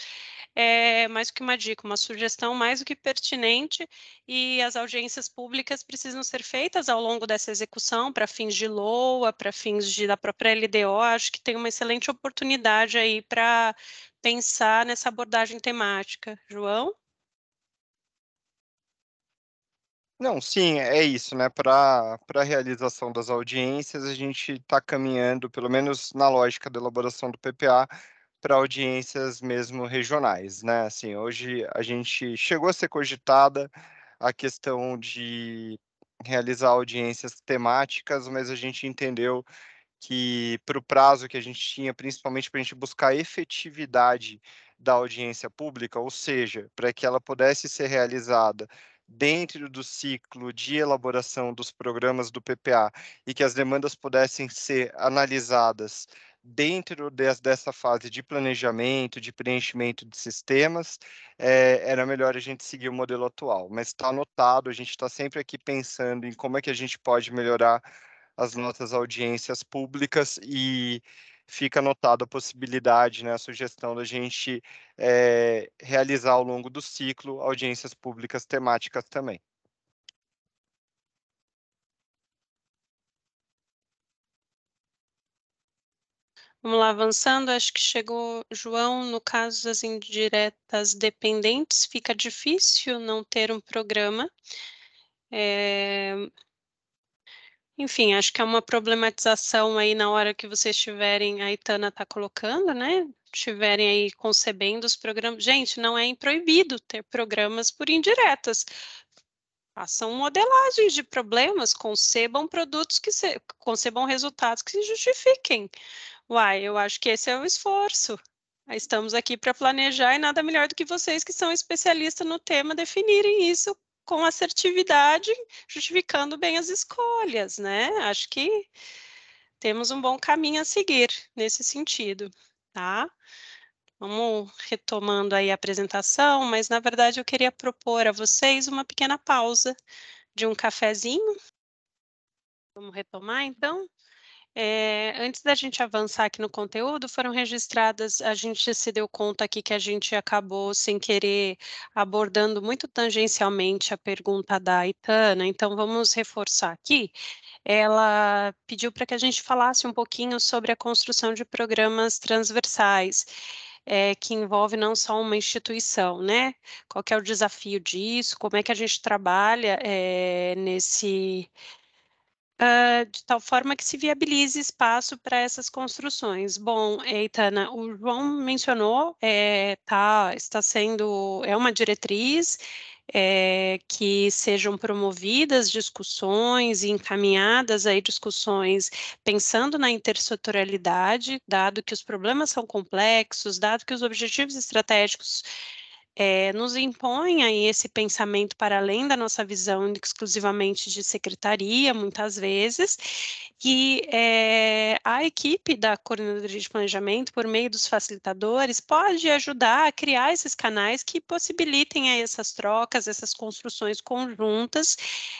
é mais do que uma dica, uma sugestão mais do que pertinente, e as audiências públicas precisam ser feitas ao longo dessa execução para fins de LOA, para fins de, da própria LDO. Acho que tem uma excelente oportunidade aí para pensar nessa abordagem temática. João? Não, sim, é isso, né? Para a realização das audiências, a gente está caminhando, pelo menos na lógica da elaboração do PPA, para audiências mesmo regionais, né? Assim, hoje a gente chegou a ser cogitada a questão de realizar audiências temáticas, mas a gente entendeu que para o prazo que a gente tinha, principalmente para a gente buscar a efetividade da audiência pública, ou seja, para que ela pudesse ser realizada dentro do ciclo de elaboração dos programas do PPA e que as demandas pudessem ser analisadas dentro des, dessa fase de planejamento, de preenchimento de sistemas, é, era melhor a gente seguir o modelo atual. Mas está anotado, a gente está sempre aqui pensando em como é que a gente pode melhorar as nossas audiências públicas e fica anotada a possibilidade, né, a sugestão da gente é, realizar ao longo do ciclo audiências públicas temáticas também. Vamos lá, avançando, acho que chegou João, no caso das indiretas dependentes, fica difícil não ter um programa. É... Enfim, acho que é uma problematização aí na hora que vocês estiverem, a Itana está colocando, né? Estiverem aí concebendo os programas. Gente, não é proibido ter programas por indiretas. Façam modelagens de problemas, concebam produtos que se... concebam resultados que se justifiquem. Uai, eu acho que esse é o esforço. Ah, estamos aqui para planejar e nada melhor do que vocês que são especialistas no tema definirem isso com assertividade, justificando bem as escolhas, né? Acho que temos um bom caminho a seguir nesse sentido, tá? Vamos retomando aí a apresentação, mas na verdade eu queria propor a vocês uma pequena pausa de um cafezinho. Vamos retomar então? É, antes da gente avançar aqui no conteúdo, foram registradas, a gente se deu conta aqui que a gente acabou, sem querer, abordando muito tangencialmente a pergunta da Aitana, então vamos reforçar aqui. Ela pediu para que a gente falasse um pouquinho sobre a construção de programas transversais. É, que envolve não só uma instituição, né? Qual é o desafio disso? Como é que a gente trabalha é, nesse, uh, de tal forma que se viabilize espaço para essas construções. Bom, Eitana, né, o João mencionou, é, tá, está sendo, é uma diretriz, é, que sejam promovidas discussões e encaminhadas aí discussões pensando na intersetorialidade, dado que os problemas são complexos, dado que os objetivos estratégicos é, nos impõe aí esse pensamento para além da nossa visão exclusivamente de secretaria, muitas vezes, e é, a equipe da coordenadoria de planejamento, por meio dos facilitadores, pode ajudar a criar esses canais que possibilitem aí essas trocas, essas construções conjuntas.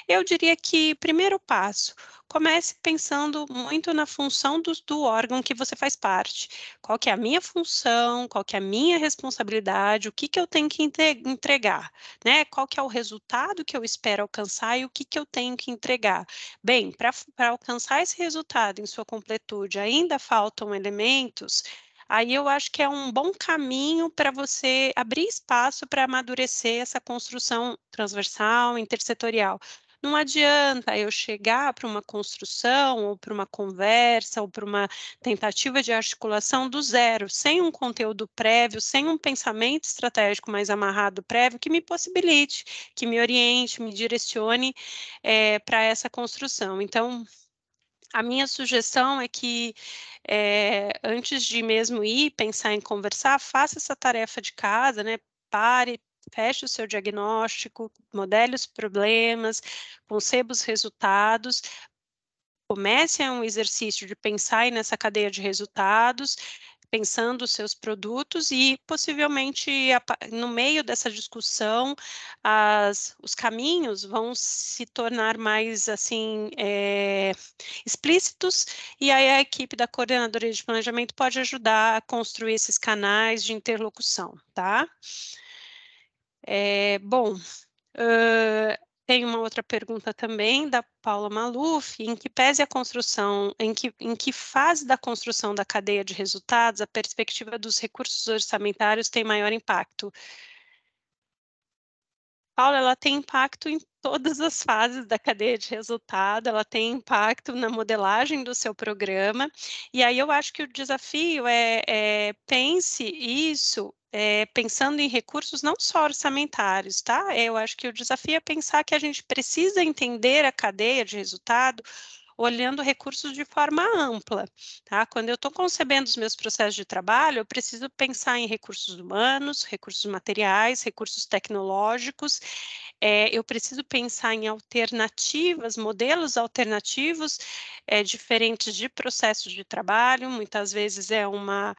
Eu diria que primeiro passo, comece pensando muito na função do, do órgão que você faz parte. Qual que é a minha função, qual que é a minha responsabilidade, o que, que eu tenho que entregar, né? Qual que é o resultado que eu espero alcançar e o que, que eu tenho que entregar. Bem, para alcançar esse resultado em sua completude, ainda faltam elementos, aí eu acho que é um bom caminho para você abrir espaço para amadurecer essa construção transversal, intersetorial. Não adianta eu chegar para uma construção, ou para uma conversa, ou para uma tentativa de articulação do zero, sem um conteúdo prévio, sem um pensamento estratégico mais amarrado prévio, que me possibilite, que me oriente, me direcione é, eh, para essa construção. Então, a minha sugestão é que, é, antes de mesmo ir pensar em conversar, faça essa tarefa de casa, né? Pare, feche o seu diagnóstico, modele os problemas, conceba os resultados, comece um exercício de pensar nessa cadeia de resultados, pensando os seus produtos e possivelmente no meio dessa discussão as, os caminhos vão se tornar mais assim é, explícitos e aí a equipe da coordenadoria de planejamento pode ajudar a construir esses canais de interlocução, tá? É, bom, uh, tem uma outra pergunta também da Paula Maluf, em que pese a construção, em que, em que fase da construção da cadeia de resultados a perspectiva dos recursos orçamentários tem maior impacto? Paula, ela tem impacto em todas as fases da cadeia de resultado, ela tem impacto na modelagem do seu programa, e aí eu acho que o desafio é, é pense isso é, pensando em recursos não só orçamentários, tá? Eu acho que o desafio é pensar que a gente precisa entender a cadeia de resultado olhando recursos de forma ampla. Tá? Quando eu estou concebendo os meus processos de trabalho, eu preciso pensar em recursos humanos, recursos materiais, recursos tecnológicos, é, eu preciso pensar em alternativas, modelos alternativos é, diferentes de processos de trabalho, muitas vezes é uma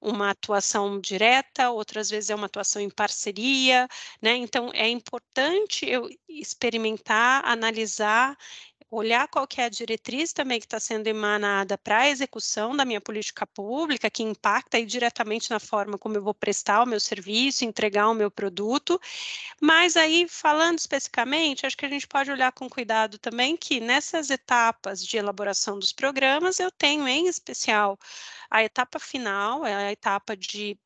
uma atuação direta, outras vezes é uma atuação em parceria, né? Então é importante eu experimentar, analisar olhar qual que é a diretriz também que está sendo emanada para a execução da minha política pública, que impacta aí diretamente na forma como eu vou prestar o meu serviço, entregar o meu produto. Mas aí, falando especificamente, acho que a gente pode olhar com cuidado também que nessas etapas de elaboração dos programas, eu tenho em especial a etapa final, é a etapa de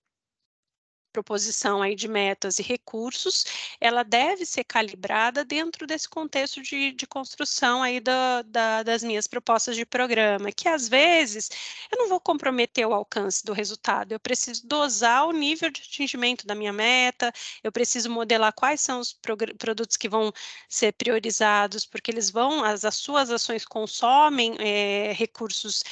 proposição aí de metas e recursos, ela deve ser calibrada dentro desse contexto de, de construção aí da, da, das minhas propostas de programa, que às vezes eu não vou comprometer o alcance do resultado, eu preciso dosar o nível de atingimento da minha meta, eu preciso modelar quais são os produtos que vão ser priorizados, porque eles vão, as, as suas ações consomem é, recursos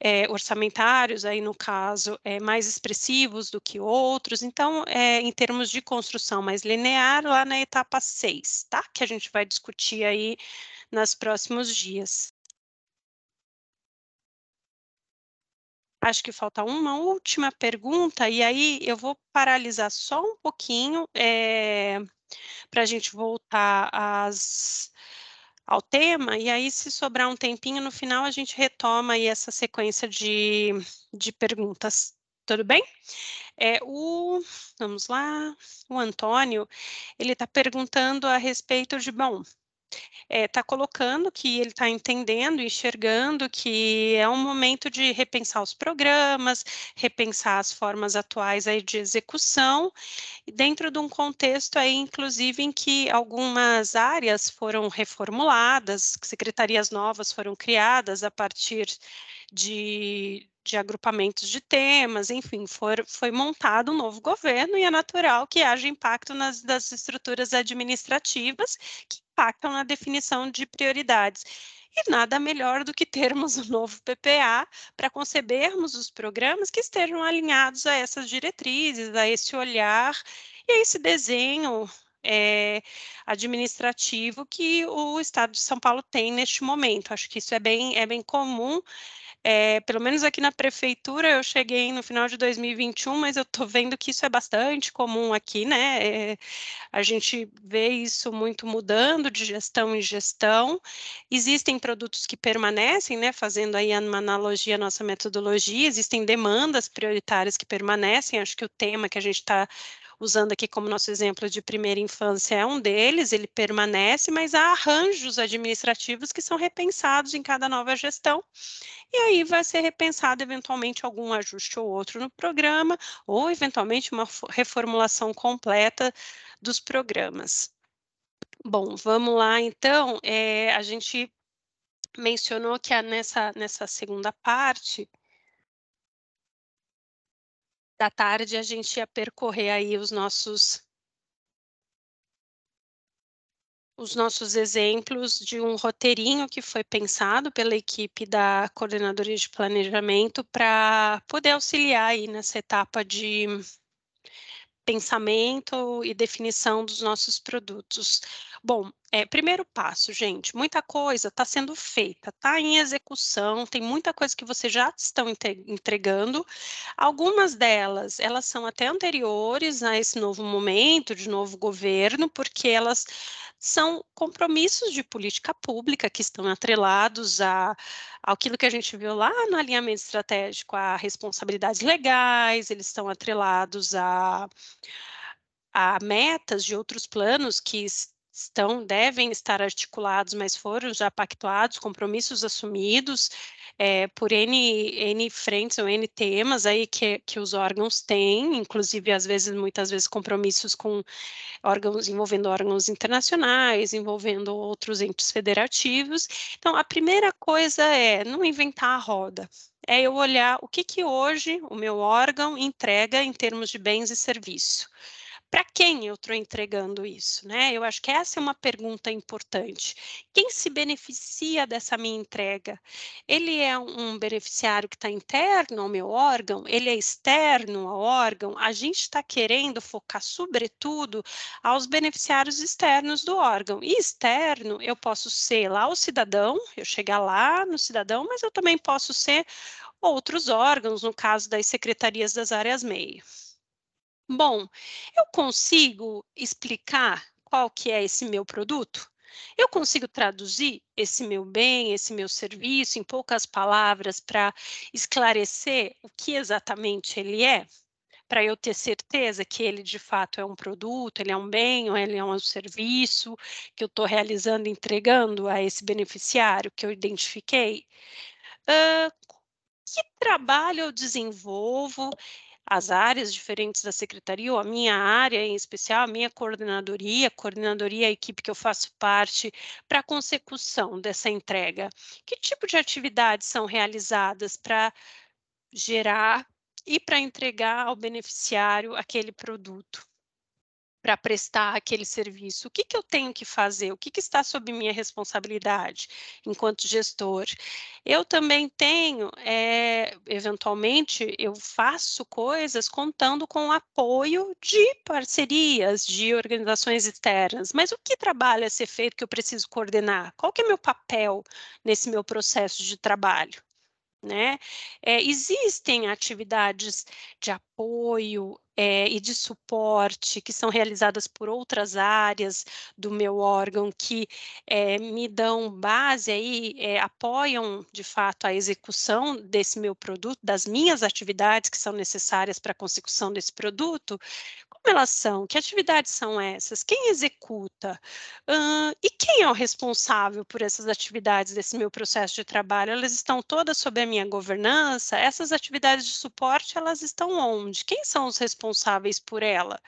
é, orçamentários, aí no caso, é, mais expressivos do que outros. Então, é, em termos de construção mais linear, lá na etapa 6, tá? Que a gente vai discutir aí nos próximos dias. Acho que falta uma última pergunta, e aí eu vou paralisar só um pouquinho é, para a gente voltar às ao tema, e aí, se sobrar um tempinho, no final a gente retoma aí essa sequência de, de perguntas. Tudo bem? É, o, vamos lá, o Antônio, ele está perguntando a respeito de, bom, está eh, é, colocando que ele está entendendo, enxergando que é um momento de repensar os programas, repensar as formas atuais aí de execução, dentro de um contexto aí, inclusive, em que algumas áreas foram reformuladas, secretarias novas foram criadas a partir de, de agrupamentos de temas, enfim, for, foi montado um novo governo e é natural que haja impacto nas das estruturas administrativas que impactam na definição de prioridades. E nada melhor do que termos o um novo PPA para concebermos os programas que estejam alinhados a essas diretrizes, a esse olhar e a esse desenho é, administrativo que o Estado de São Paulo tem neste momento. Acho que isso é bem, é bem comum é, pelo menos aqui na prefeitura, eu cheguei no final de 2021, mas eu estou vendo que isso é bastante comum aqui, né? É, a gente vê isso muito mudando de gestão em gestão. Existem produtos que permanecem, né? Fazendo aí uma analogia à nossa metodologia, existem demandas prioritárias que permanecem. Acho que o tema que a gente está usando aqui como nosso exemplo de primeira infância, é um deles, ele permanece, mas há arranjos administrativos que são repensados em cada nova gestão, e aí vai ser repensado eventualmente algum ajuste ou outro no programa, ou eventualmente uma reformulação completa dos programas. Bom, vamos lá então. É, a gente mencionou que nessa, nessa segunda parte da tarde a gente ia percorrer aí os nossos os nossos exemplos de um roteirinho que foi pensado pela equipe da coordenadoria de planejamento para poder auxiliar aí nessa etapa de pensamento e definição dos nossos produtos. Bom, é, primeiro passo, gente, muita coisa está sendo feita, está em execução, tem muita coisa que vocês já estão entregando. Algumas delas, elas são até anteriores a esse novo momento, de novo governo, porque elas são compromissos de política pública que estão atrelados a aquilo que a gente viu lá no alinhamento estratégico, a responsabilidades legais, eles estão atrelados a, a metas de outros planos que estão, devem estar articulados, mas foram já pactuados, compromissos assumidos é, por N, N frentes ou N temas aí que, que os órgãos têm, inclusive às vezes, muitas vezes, compromissos com órgãos, envolvendo órgãos internacionais, envolvendo outros entes federativos. Então, a primeira coisa é não inventar a roda é eu olhar o que, que hoje o meu órgão entrega em termos de bens e serviço para quem eu estou entregando isso, né? Eu acho que essa é uma pergunta importante. Quem se beneficia dessa minha entrega? Ele é um beneficiário que está interno ao meu órgão? Ele é externo ao órgão? A gente está querendo focar, sobretudo, aos beneficiários externos do órgão. E externo, eu posso ser lá o cidadão, eu chegar lá no cidadão, mas eu também posso ser outros órgãos, no caso das secretarias das áreas meio. Bom, eu consigo explicar qual que é esse meu produto? Eu consigo traduzir esse meu bem, esse meu serviço em poucas palavras para esclarecer o que exatamente ele é? Para eu ter certeza que ele de fato é um produto, ele é um bem, ou ele é um serviço que eu estou realizando, entregando a esse beneficiário que eu identifiquei. Uh, que trabalho eu desenvolvo as áreas diferentes da secretaria, ou a minha área em especial, a minha coordenadoria, coordenadoria, é a equipe que eu faço parte, para a consecução dessa entrega? Que tipo de atividades são realizadas para gerar e para entregar ao beneficiário aquele produto? para prestar aquele serviço? O que, que eu tenho que fazer? O que, que está sob minha responsabilidade enquanto gestor? Eu também tenho, é, eventualmente, eu faço coisas contando com o apoio de parcerias, de organizações externas. Mas o que trabalho a ser feito que eu preciso coordenar? Qual que é meu papel nesse meu processo de trabalho? Né? É, existem atividades de apoio é, e de suporte que são realizadas por outras áreas do meu órgão que é, me dão base aí, apoiam de fato a execução desse meu produto, das minhas atividades que são necessárias para a consecução desse produto, elas são, que atividades são essas, quem executa uh, e quem é o responsável por essas atividades desse meu processo de trabalho. Elas estão todas sob a minha governança. Essas atividades de suporte elas estão onde? Quem são os responsáveis por ela?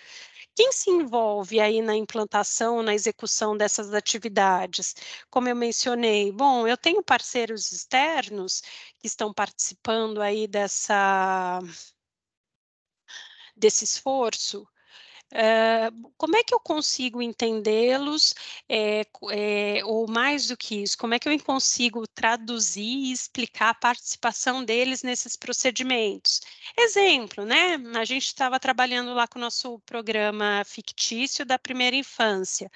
Quem se envolve aí na implantação, na execução dessas atividades? Como eu mencionei, bom, eu tenho parceiros externos que estão participando aí dessa desse esforço, eh, como é que eu consigo entendê-los? É, é, ou mais do que isso, como é que eu consigo traduzir e explicar a participação deles nesses procedimentos? Exemplo, né? A gente estava trabalhando lá com o nosso programa fictício da primeira infância.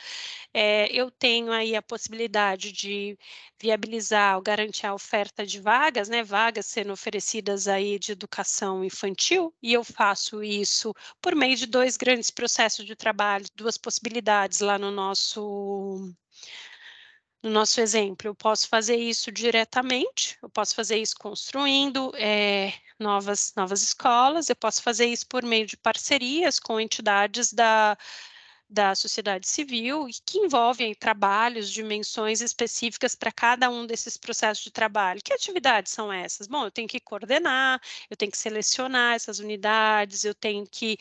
É, eu tenho aí a possibilidade de viabilizar ou garantir a oferta de vagas, né? Vagas sendo oferecidas aí de educação infantil, e eu faço isso por meio de dois grandes processo de trabalho duas possibilidades lá no nosso no nosso exemplo, eu posso fazer isso diretamente, eu posso fazer isso construindo é, novas, novas escolas, eu posso fazer isso por meio de parcerias com entidades da, da sociedade civil e que envolvem trabalhos, dimensões específicas para cada um desses processos de trabalho. Que atividades são essas? Bom, eu tenho que coordenar, eu tenho que selecionar essas unidades, eu tenho que,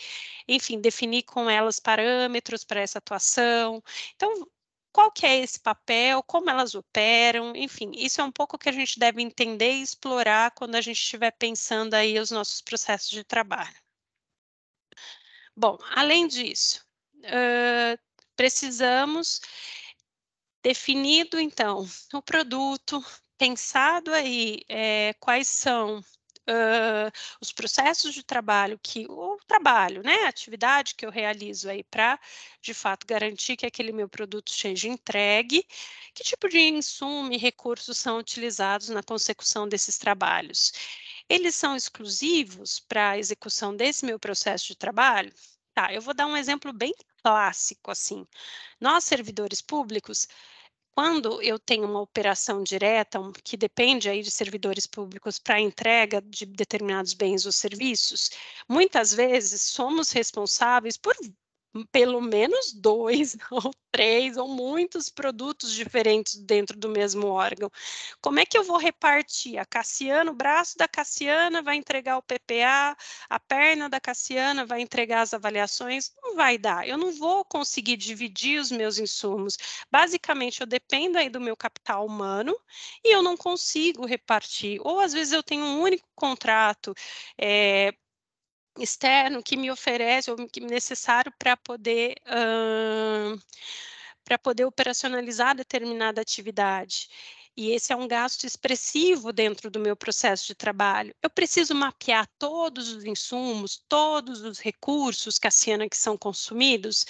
enfim, definir com elas parâmetros para essa atuação. Então, qual que é esse papel, como elas operam, enfim, isso é um pouco que a gente deve entender e explorar quando a gente estiver pensando aí os nossos processos de trabalho. Bom, além disso, ah, precisamos definido então o produto, pensado aí é, quais são uh, os processos de trabalho que o trabalho, né, a atividade que eu realizo aí para de fato garantir que aquele meu produto seja entregue, que tipo de insumo e recursos são utilizados na consecução desses trabalhos? Eles são exclusivos para a execução desse meu processo de trabalho? Tá, eu vou dar um exemplo bem clássico assim. Nós servidores públicos, quando eu tenho uma operação direta que depende aí de servidores públicos para entrega de determinados bens ou serviços, muitas vezes somos responsáveis por pelo menos dois ou três ou muitos produtos diferentes dentro do mesmo órgão. Como é que eu vou repartir? A Cassiana, o braço da Cassiana vai entregar o PPA, a perna da Cassiana vai entregar as avaliações? Não vai dar. Eu não vou conseguir dividir os meus insumos. Basicamente, eu dependo aí do meu capital humano e eu não consigo repartir. Ou às vezes eu tenho um único contrato é, externo que me oferece ou que é necessário para poder uh, para poder operacionalizar determinada atividade e esse é um gasto expressivo dentro do meu processo de trabalho. Eu preciso mapear todos os insumos, todos os recursos, Cassiana, que são consumidos?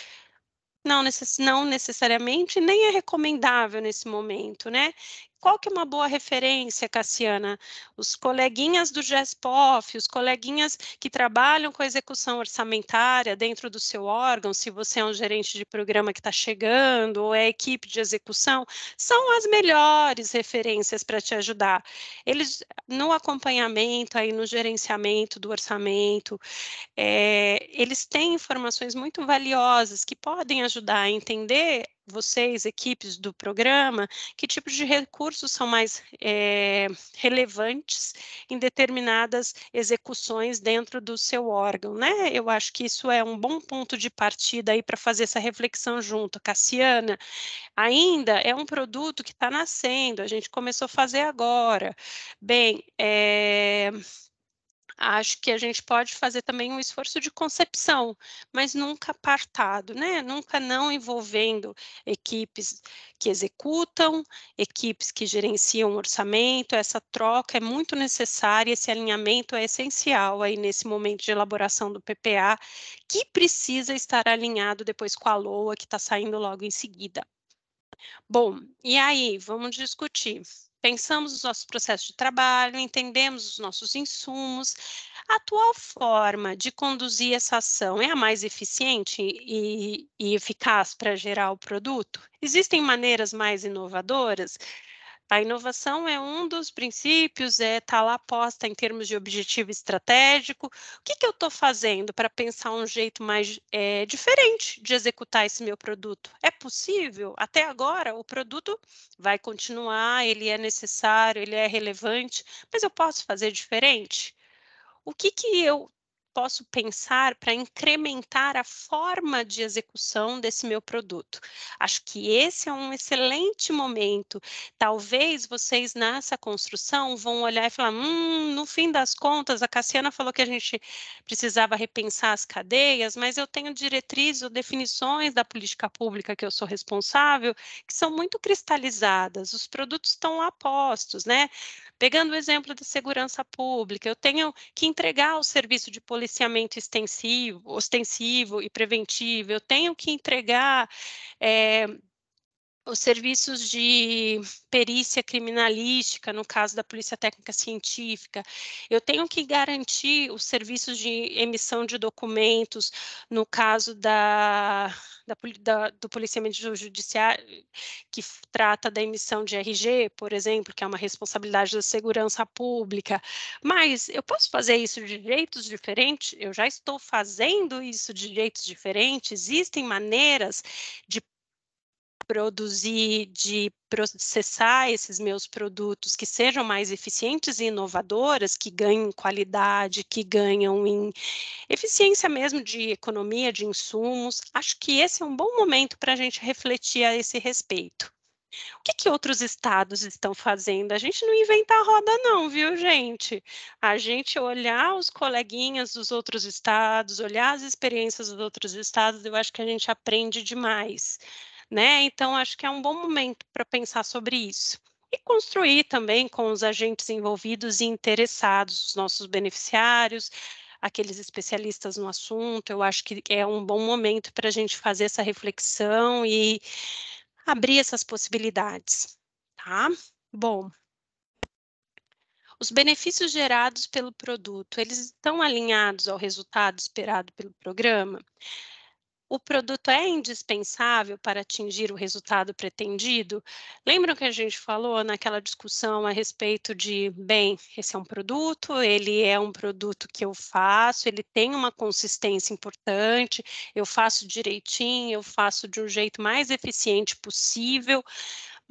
Não, necess não necessariamente, nem é recomendável nesse momento, né? qual que é uma boa referência, Cassiana? Os coleguinhas do GESPOF, os coleguinhas que trabalham com a execução orçamentária dentro do seu órgão, se você é um gerente de programa que está chegando, ou é equipe de execução, são as melhores referências para te ajudar. Eles, no acompanhamento, aí no gerenciamento do orçamento, é, eles têm informações muito valiosas que podem ajudar a entender vocês, equipes do programa, que tipos de recursos são mais é, relevantes em determinadas execuções dentro do seu órgão, né? Eu acho que isso é um bom ponto de partida aí para fazer essa reflexão junto. Cassiana, ainda é um produto que está nascendo, a gente começou a fazer agora. Bem, é acho que a gente pode fazer também um esforço de concepção, mas nunca apartado, né? Nunca não envolvendo equipes que executam, equipes que gerenciam o orçamento. Essa troca é muito necessária, esse alinhamento é essencial aí nesse momento de elaboração do PPA, que precisa estar alinhado depois com a LOA que está saindo logo em seguida. Bom, e aí, vamos discutir Pensamos os nossos processos de trabalho, entendemos os nossos insumos. A atual forma de conduzir essa ação é a mais eficiente e, e eficaz para gerar o produto? Existem maneiras mais inovadoras? A inovação é um dos princípios, está é, tá lá posta em termos de objetivo estratégico. O que, que eu estou fazendo para pensar um jeito mais é, diferente de executar esse meu produto? É possível? Até agora, o produto vai continuar, ele é necessário, ele é relevante, mas eu posso fazer diferente? O que, que eu posso pensar para incrementar a forma de execução desse meu produto? Acho que esse é um excelente momento. Talvez vocês nessa construção vão olhar e falar: hum, no fim das contas, a Cassiana falou que a gente precisava repensar as cadeias, mas eu tenho diretrizes ou definições da política pública que eu sou responsável, que são muito cristalizadas, os produtos estão lá postos, né? Pegando o exemplo da segurança pública, eu tenho que entregar o serviço de polícia policiamento extensivo, ostensivo e preventivo, eu tenho que entregar é, os serviços de perícia criminalística, no caso da Polícia Técnica Científica, eu tenho que garantir os serviços de emissão de documentos, no caso da da, da, do policiamento judiciário, que trata da emissão de RG, por exemplo, que é uma responsabilidade da segurança pública. Mas eu posso fazer isso de jeitos diferentes? Eu já estou fazendo isso de jeitos diferentes? Existem maneiras de produzir, de processar esses meus produtos que sejam mais eficientes e inovadoras, que ganhem qualidade, que ganham em eficiência mesmo de economia de insumos. Acho que esse é um bom momento para a gente refletir a esse respeito. O que, que, outros estados estão fazendo? A gente não inventa a roda, não, viu, gente? A gente olhar os coleguinhas dos outros estados, olhar as experiências dos outros estados, eu acho que a gente aprende demais né? Então, acho que é um bom momento para pensar sobre isso. E construir também com os agentes envolvidos e interessados, os nossos beneficiários, aqueles especialistas no assunto. Eu acho que é um bom momento para a gente fazer essa reflexão e abrir essas possibilidades, tá? Bom, os benefícios gerados pelo produto, eles estão alinhados ao resultado esperado pelo programa? o produto é indispensável para atingir o resultado pretendido? Lembram que a gente falou naquela discussão a respeito de, bem, esse é um produto, ele é um produto que eu faço, ele tem uma consistência importante, eu faço direitinho, eu faço de um jeito mais eficiente possível,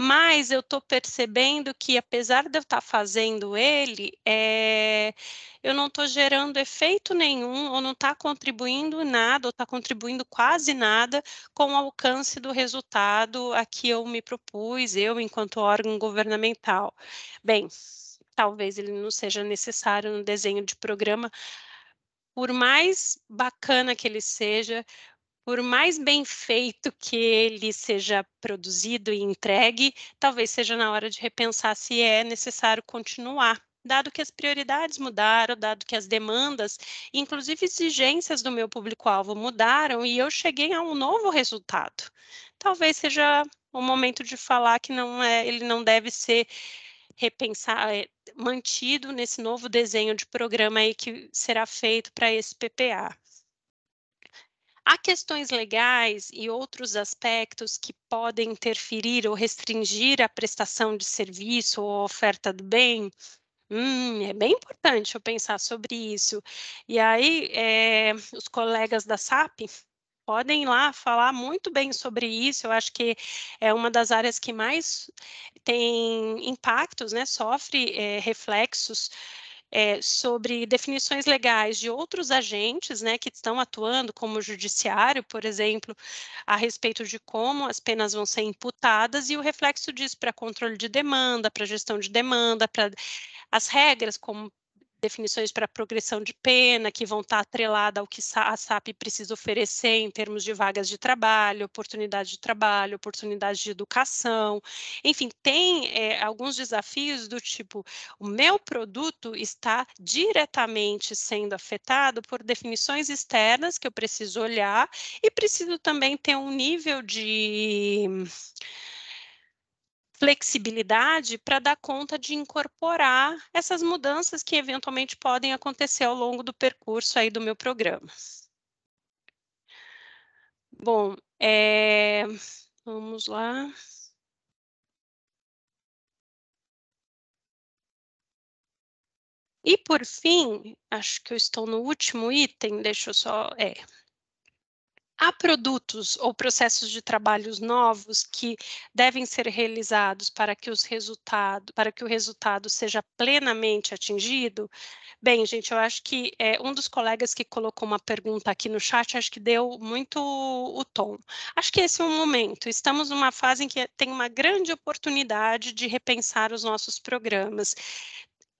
mas eu estou percebendo que, apesar de eu estar tá fazendo ele, é, eu não estou gerando efeito nenhum, ou não está contribuindo nada, ou está contribuindo quase nada com o alcance do resultado a que eu me propus, eu, enquanto órgão governamental. Bem, talvez ele não seja necessário no desenho de programa, por mais bacana que ele seja, por mais bem feito que ele seja produzido e entregue, talvez seja na hora de repensar se é necessário continuar dado que as prioridades mudaram, dado que as demandas, inclusive exigências do meu público-alvo mudaram e eu cheguei a um novo resultado. Talvez seja o momento de falar que não é, ele não deve ser repensar, é, mantido nesse novo desenho de programa aí que será feito para esse PPA. Há questões legais e outros aspectos que podem interferir ou restringir a prestação de serviço ou oferta do bem? Hum, é bem importante eu pensar sobre isso. E aí, é, os colegas da SAP podem lá falar muito bem sobre isso. Eu acho que é uma das áreas que mais tem impactos, né? Sofre é, reflexos é, sobre definições legais de outros agentes né, que estão atuando, como o judiciário, por exemplo, a respeito de como as penas vão ser imputadas e o reflexo disso para controle de demanda, para gestão de demanda, para as regras, como definições para progressão de pena, que vão estar tá atreladas ao que a SAP precisa oferecer em termos de vagas de trabalho, oportunidade de trabalho, oportunidade de educação. Enfim, tem é, alguns desafios do tipo: o meu produto está diretamente sendo afetado por definições externas que eu preciso olhar e preciso também ter um nível de flexibilidade para dar conta de incorporar essas mudanças que eventualmente podem acontecer ao longo do percurso aí do meu programa. Bom, é, vamos lá. E por fim, acho que eu estou no último item, deixa eu só. É, Há produtos ou processos de trabalhos novos que devem ser realizados para que, os para que o resultado seja plenamente atingido? Bem, gente, eu acho que é, um dos colegas que colocou uma pergunta aqui no chat, acho que deu muito o tom. Acho que esse é um momento. Estamos numa fase em que tem uma grande oportunidade de repensar os nossos programas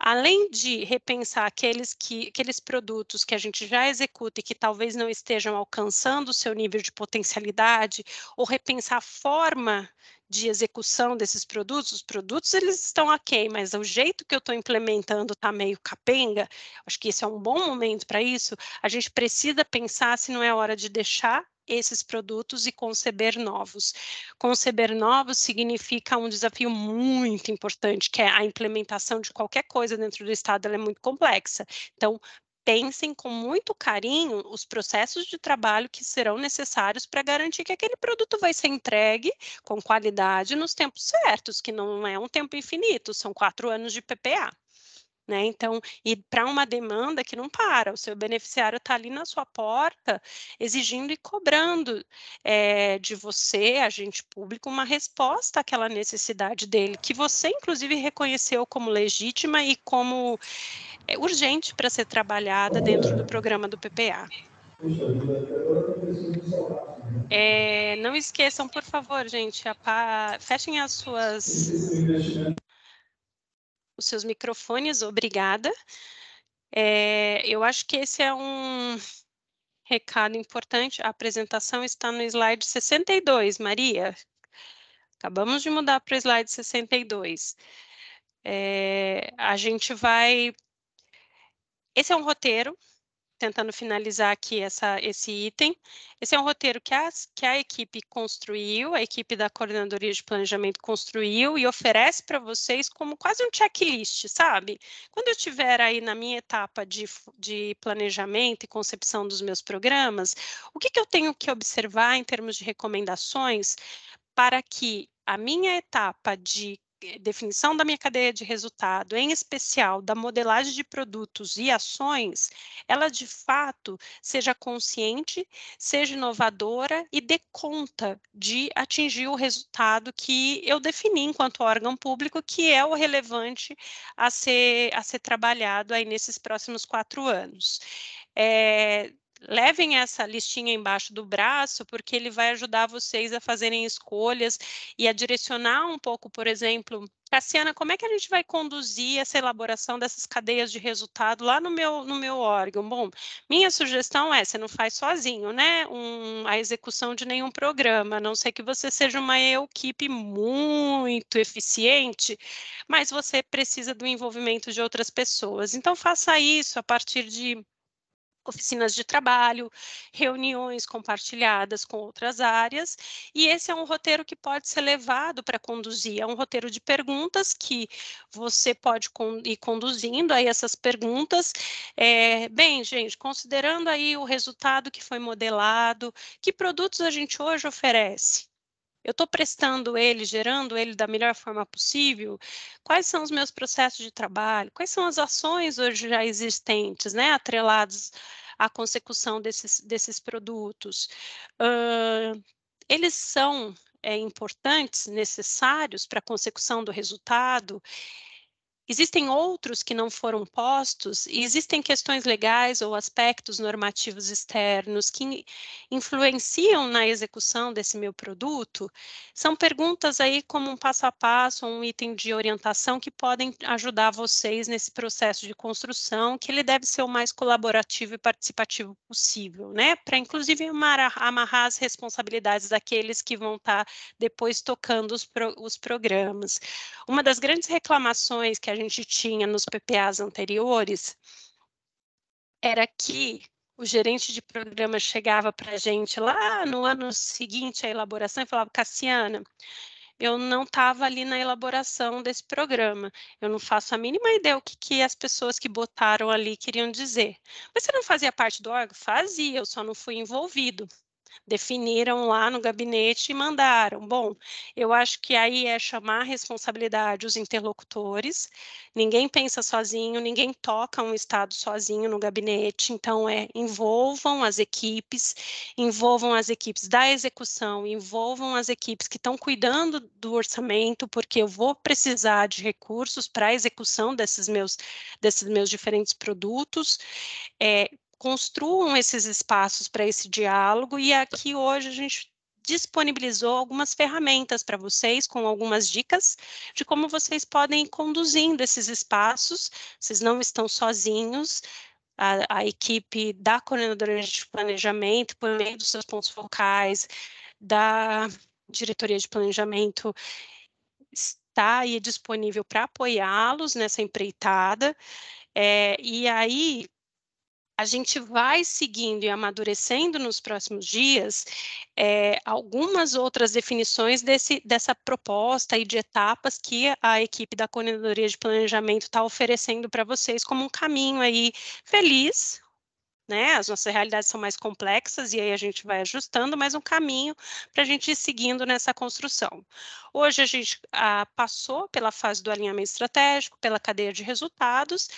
além de repensar aqueles, que, aqueles produtos que a gente já executa e que talvez não estejam alcançando o seu nível de potencialidade, ou repensar a forma de execução desses produtos, os produtos eles estão ok, mas o jeito que eu estou implementando está meio capenga, acho que esse é um bom momento para isso, a gente precisa pensar se não é hora de deixar esses produtos e conceber novos. Conceber novos significa um desafio muito importante, que é a implementação de qualquer coisa dentro do Estado, ela é muito complexa. Então, pensem com muito carinho os processos de trabalho que serão necessários para garantir que aquele produto vai ser entregue com qualidade nos tempos certos, que não é um tempo infinito, são quatro anos de PPA né? Então, e para uma demanda que não para, o seu beneficiário está ali na sua porta exigindo e cobrando é, de você, agente público, uma resposta àquela necessidade dele, que você, inclusive, reconheceu como legítima e como é, urgente para ser trabalhada dentro do programa do PPA. É, eh, não esqueçam, por favor, gente, a, pa... fechem as suas os seus microfones, obrigada. É, eu acho que esse é um recado importante. A apresentação está no slide 62, Maria. Acabamos de mudar para o slide 62. É, a gente vai. Esse é um roteiro tentando finalizar aqui essa, esse item. Esse é um roteiro que, as, que a equipe construiu, a equipe da Coordenadoria de Planejamento construiu e oferece para vocês como quase um checklist, sabe? Quando eu estiver aí na minha etapa de, de planejamento e concepção dos meus programas, o que, que eu tenho que observar em termos de recomendações para que a minha etapa de eh, definição da minha cadeia de resultado, em especial da modelagem de produtos e ações, ela de fato seja consciente, seja inovadora e dê conta de atingir o resultado que eu defini enquanto órgão público, que é o relevante a ser, a ser trabalhado aí nesses próximos quatro anos. É, levem essa listinha embaixo do braço, porque ele vai ajudar vocês a fazerem escolhas e a direcionar um pouco, por exemplo, Cassiana, como é que a gente vai conduzir essa elaboração dessas cadeias de resultado lá no meu, no meu órgão? Bom, minha sugestão é, você não faz sozinho, né, um, a execução de nenhum programa, a não ser que você seja uma equipe muito eficiente, mas você precisa do envolvimento de outras pessoas. Então, faça isso a partir de oficinas de trabalho, reuniões compartilhadas com outras áreas, e esse é um roteiro que pode ser levado para conduzir, é um roteiro de perguntas que você pode ir conduzindo aí essas perguntas. É, bem, gente, considerando aí o resultado que foi modelado, que produtos a gente hoje oferece? Eu estou prestando ele, gerando ele da melhor forma possível? Quais são os meus processos de trabalho? Quais são as ações hoje já existentes, né, atreladas à consecução desses, desses produtos? Uh, eles são é, importantes, necessários para a consecução do resultado? Existem outros que não foram postos e existem questões legais ou aspectos normativos externos que influenciam na execução desse meu produto? São perguntas aí como um passo a passo, um item de orientação que podem ajudar vocês nesse processo de construção, que ele deve ser o mais colaborativo e participativo possível, né? Para inclusive amarrar as responsabilidades daqueles que vão estar tá depois tocando os, pro, os programas. Uma das grandes reclamações que a gente tinha nos PPAs anteriores era que o gerente de programa chegava para a gente lá no ano seguinte à elaboração e falava: Cassiana, eu não estava ali na elaboração desse programa. Eu não faço a mínima ideia o que, que, as pessoas que botaram ali queriam dizer. Mas você não fazia parte do órgão? Fazia, eu só não fui envolvido definiram lá no gabinete e mandaram. Bom, eu acho que aí é chamar a responsabilidade os interlocutores. Ninguém pensa sozinho, ninguém toca um estado sozinho no gabinete. Então é envolvam as equipes, envolvam as equipes da execução, envolvam as equipes que estão cuidando do orçamento, porque eu vou precisar de recursos para a execução desses meus desses meus diferentes produtos. É, construam esses espaços para esse diálogo, e aqui hoje a gente disponibilizou algumas ferramentas para vocês, com algumas dicas de como vocês podem ir conduzindo esses espaços, vocês não estão sozinhos, a, a equipe da coordenadora de planejamento, por meio dos seus pontos focais, da diretoria de planejamento, está aí disponível para apoiá-los nessa empreitada. É, e aí, a gente vai seguindo e amadurecendo nos próximos dias é, algumas outras definições desse, dessa proposta e de etapas que a equipe da Coordenadoria de Planejamento está oferecendo para vocês como um caminho aí feliz né? As nossas realidades são mais complexas e aí a gente vai ajustando, mas um caminho para a gente ir seguindo nessa construção. Hoje a gente ah, passou pela fase do alinhamento estratégico, pela cadeia de resultados.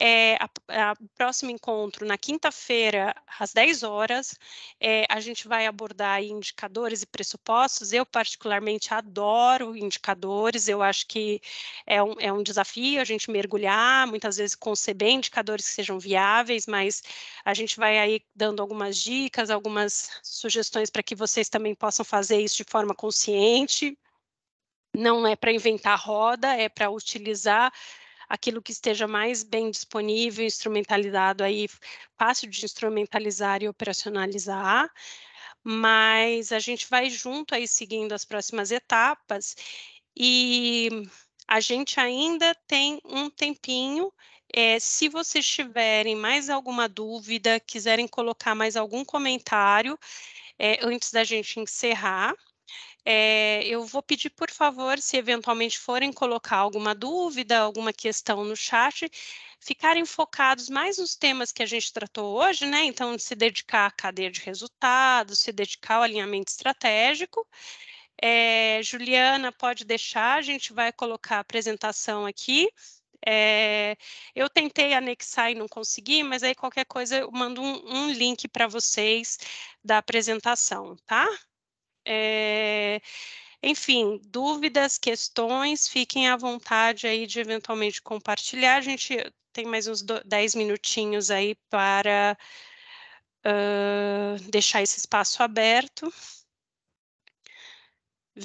É, a, a, o próximo encontro, na quinta-feira, às 10 horas, é, a gente vai abordar indicadores e pressupostos. Eu, particularmente, adoro indicadores, eu acho que é um, é um desafio a gente mergulhar, muitas vezes conceber indicadores que sejam viáveis, mas a a gente vai aí dando algumas dicas, algumas sugestões para que vocês também possam fazer isso de forma consciente. Não é para inventar roda, é para utilizar aquilo que esteja mais bem disponível, instrumentalizado aí, fácil de instrumentalizar e operacionalizar. Mas a gente vai junto aí seguindo as próximas etapas e a gente ainda tem um tempinho é, se vocês tiverem mais alguma dúvida, quiserem colocar mais algum comentário é, antes da gente encerrar, é, eu vou pedir, por favor, se eventualmente forem colocar alguma dúvida, alguma questão no chat, ficarem focados mais nos temas que a gente tratou hoje, né? Então, se dedicar à cadeia de resultados, se dedicar ao alinhamento estratégico. É, Juliana, pode deixar, a gente vai colocar a apresentação aqui. É, eu tentei anexar e não consegui, mas aí qualquer coisa eu mando um, um link para vocês da apresentação, tá? É, enfim, dúvidas, questões, fiquem à vontade aí de eventualmente compartilhar. A gente tem mais uns 10 minutinhos aí para uh, deixar esse espaço aberto.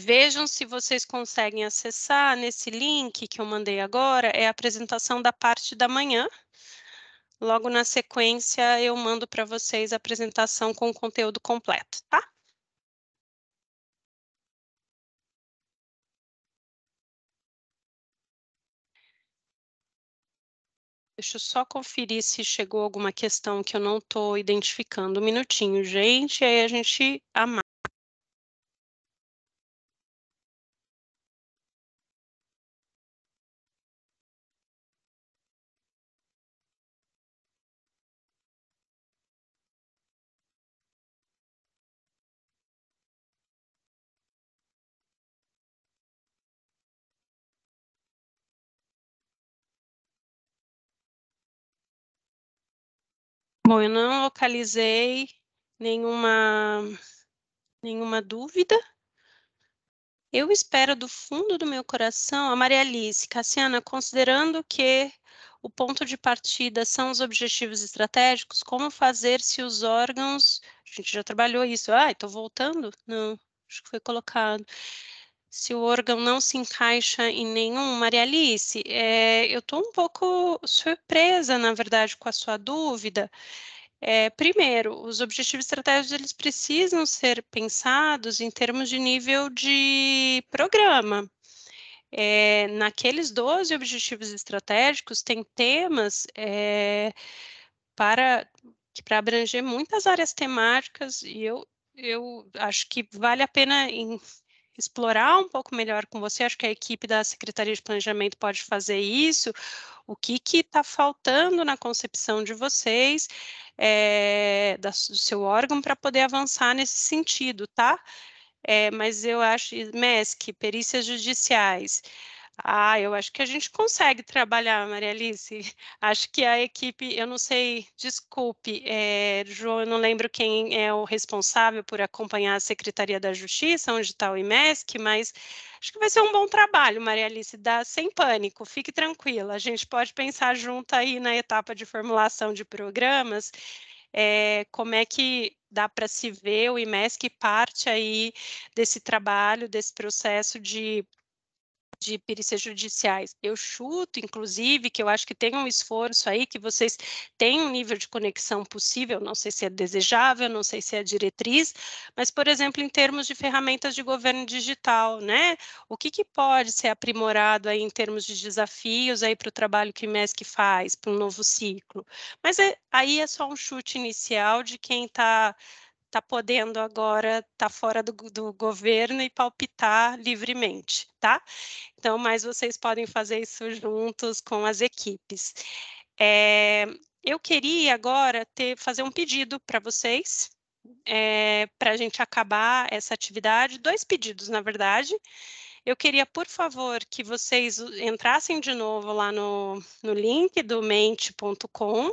Vejam se vocês conseguem acessar nesse link que eu mandei agora, é a apresentação da parte da manhã. Logo na sequência, eu mando para vocês a apresentação com o conteúdo completo, tá? Deixa eu só conferir se chegou alguma questão que eu não estou identificando. Um minutinho, gente, aí a gente amarra. Bom, eu não localizei nenhuma, nenhuma dúvida. Eu espero do fundo do meu coração, a Maria Alice, Cassiana, considerando que o ponto de partida são os objetivos estratégicos, como fazer se os órgãos. A gente já trabalhou isso. Ah, estou voltando? Não, acho que foi colocado se o órgão não se encaixa em nenhum. Maria Alice, é, eu estou um pouco surpresa, na verdade, com a sua dúvida. É, primeiro, os objetivos estratégicos eles precisam ser pensados em termos de nível de programa. É, naqueles 12 objetivos estratégicos, tem temas para, para abranger muitas áreas temáticas, e eu, eu acho que vale a pena em, explorar um pouco melhor com você, acho que a equipe da Secretaria de Planejamento pode fazer isso, o que está faltando na concepção de vocês, é, da, do seu órgão, para poder avançar nesse sentido, tá? É, mas eu acho, MESC, perícias judiciais, ah, eu acho que a gente consegue trabalhar, Maria Alice. Acho que a equipe, eu não sei, desculpe, é, eh, João, eu não lembro quem é o responsável por acompanhar a Secretaria da Justiça, onde está o IMESC, mas acho que vai ser um bom trabalho, Maria Alice, dá sem pânico, fique tranquila. A gente pode pensar junto aí na etapa de formulação de programas, é, como é que dá para se ver o IMESC parte aí desse trabalho, desse processo de de perícias judiciais. Eu chuto, inclusive, que eu acho que tem um esforço aí, que vocês têm um nível de conexão possível, não sei se é desejável, não sei se é diretriz, mas, por exemplo, em termos de ferramentas de governo digital, né? O que, que pode ser aprimorado aí em termos de desafios aí para o trabalho que o MESC faz, para um novo ciclo? Mas é, aí é só um chute inicial de quem está está podendo agora estar tá fora do, do, governo e palpitar livremente, tá? Então, mas vocês podem fazer isso juntos com as equipes. É, eu queria agora ter, fazer um pedido para vocês, é, para a gente acabar essa atividade, dois pedidos, na verdade. Eu queria, por favor, que vocês entrassem de novo lá no, no link do mente.com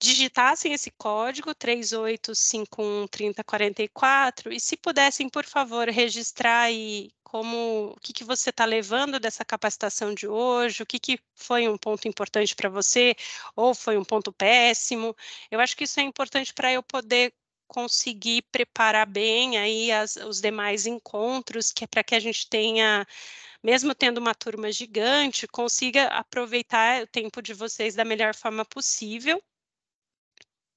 digitassem esse código 38513044 e se pudessem, por favor, registrar aí como o que, que você está levando dessa capacitação de hoje, o que, que foi um ponto importante para você, ou foi um ponto péssimo. Eu acho que isso é importante para eu poder conseguir preparar bem aí as, os demais encontros, que é para que a gente tenha, mesmo tendo uma turma gigante, consiga aproveitar o tempo de vocês da melhor forma possível.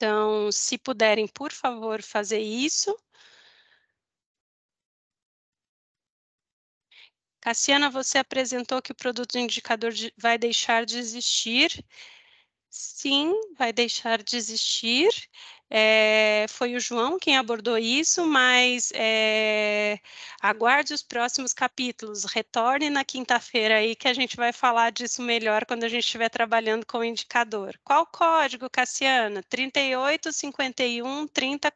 Então, se puderem, por favor, fazer isso. Cassiana, você apresentou que o produto indicador de, vai deixar de existir. Sim, vai deixar de existir. É, foi o João quem abordou isso, mas é, aguarde os próximos capítulos. Retorne na quinta-feira aí que a gente vai falar disso melhor quando a gente estiver trabalhando com o indicador. Qual código, Cassiana? 38, 51, 30,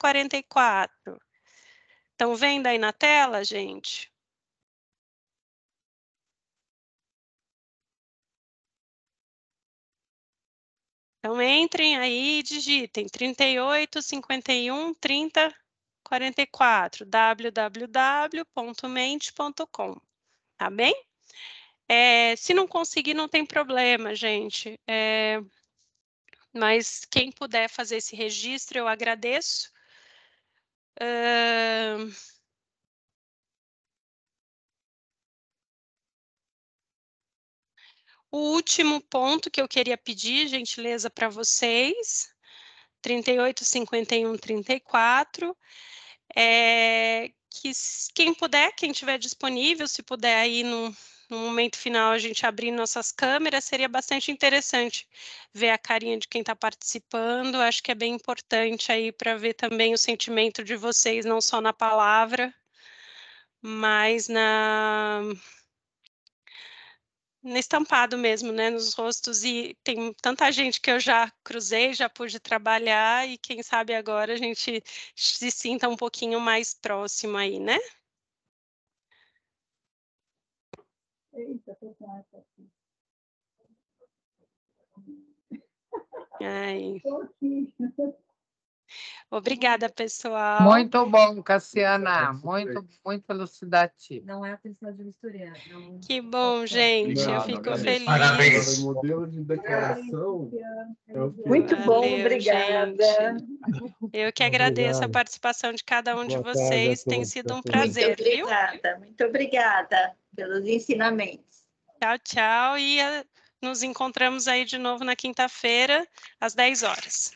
Estão vendo aí na tela, gente? Então entrem aí e digitem 38 51 30 44 www.mente.com, tá bem? É, se não conseguir, não tem problema, gente. É, mas quem puder fazer esse registro, eu agradeço. Uh... O último ponto que eu queria pedir, gentileza, para vocês, 38, 51, 34, é que quem puder, quem tiver disponível, se puder aí no, no momento final a gente abrir nossas câmeras, seria bastante interessante ver a carinha de quem está participando. Acho que é bem importante aí para ver também o sentimento de vocês, não só na palavra, mas na estampado mesmo, né, nos rostos e tem tanta gente que eu já cruzei, já pude trabalhar e quem sabe agora a gente se sinta um pouquinho mais próximo aí, né? Eita, Ai. Tô aqui. Né? Obrigada, pessoal. Muito bom, Cassiana. Muito, muito elucidativo. Não é a pessoa de mistureira. Não... É que bom, gente. eu fico obrigado. feliz. Parabéns. O modelo de declaração. É muito é. bom, Valeu, obrigada. Gente. Eu que agradeço a participação de cada um de vocês. Tarde, Tem todos. sido um prazer. Muito obrigada, viu? muito obrigada pelos ensinamentos. Tchau, tchau. E eh, nos encontramos aí de novo na quinta-feira, às 10 horas.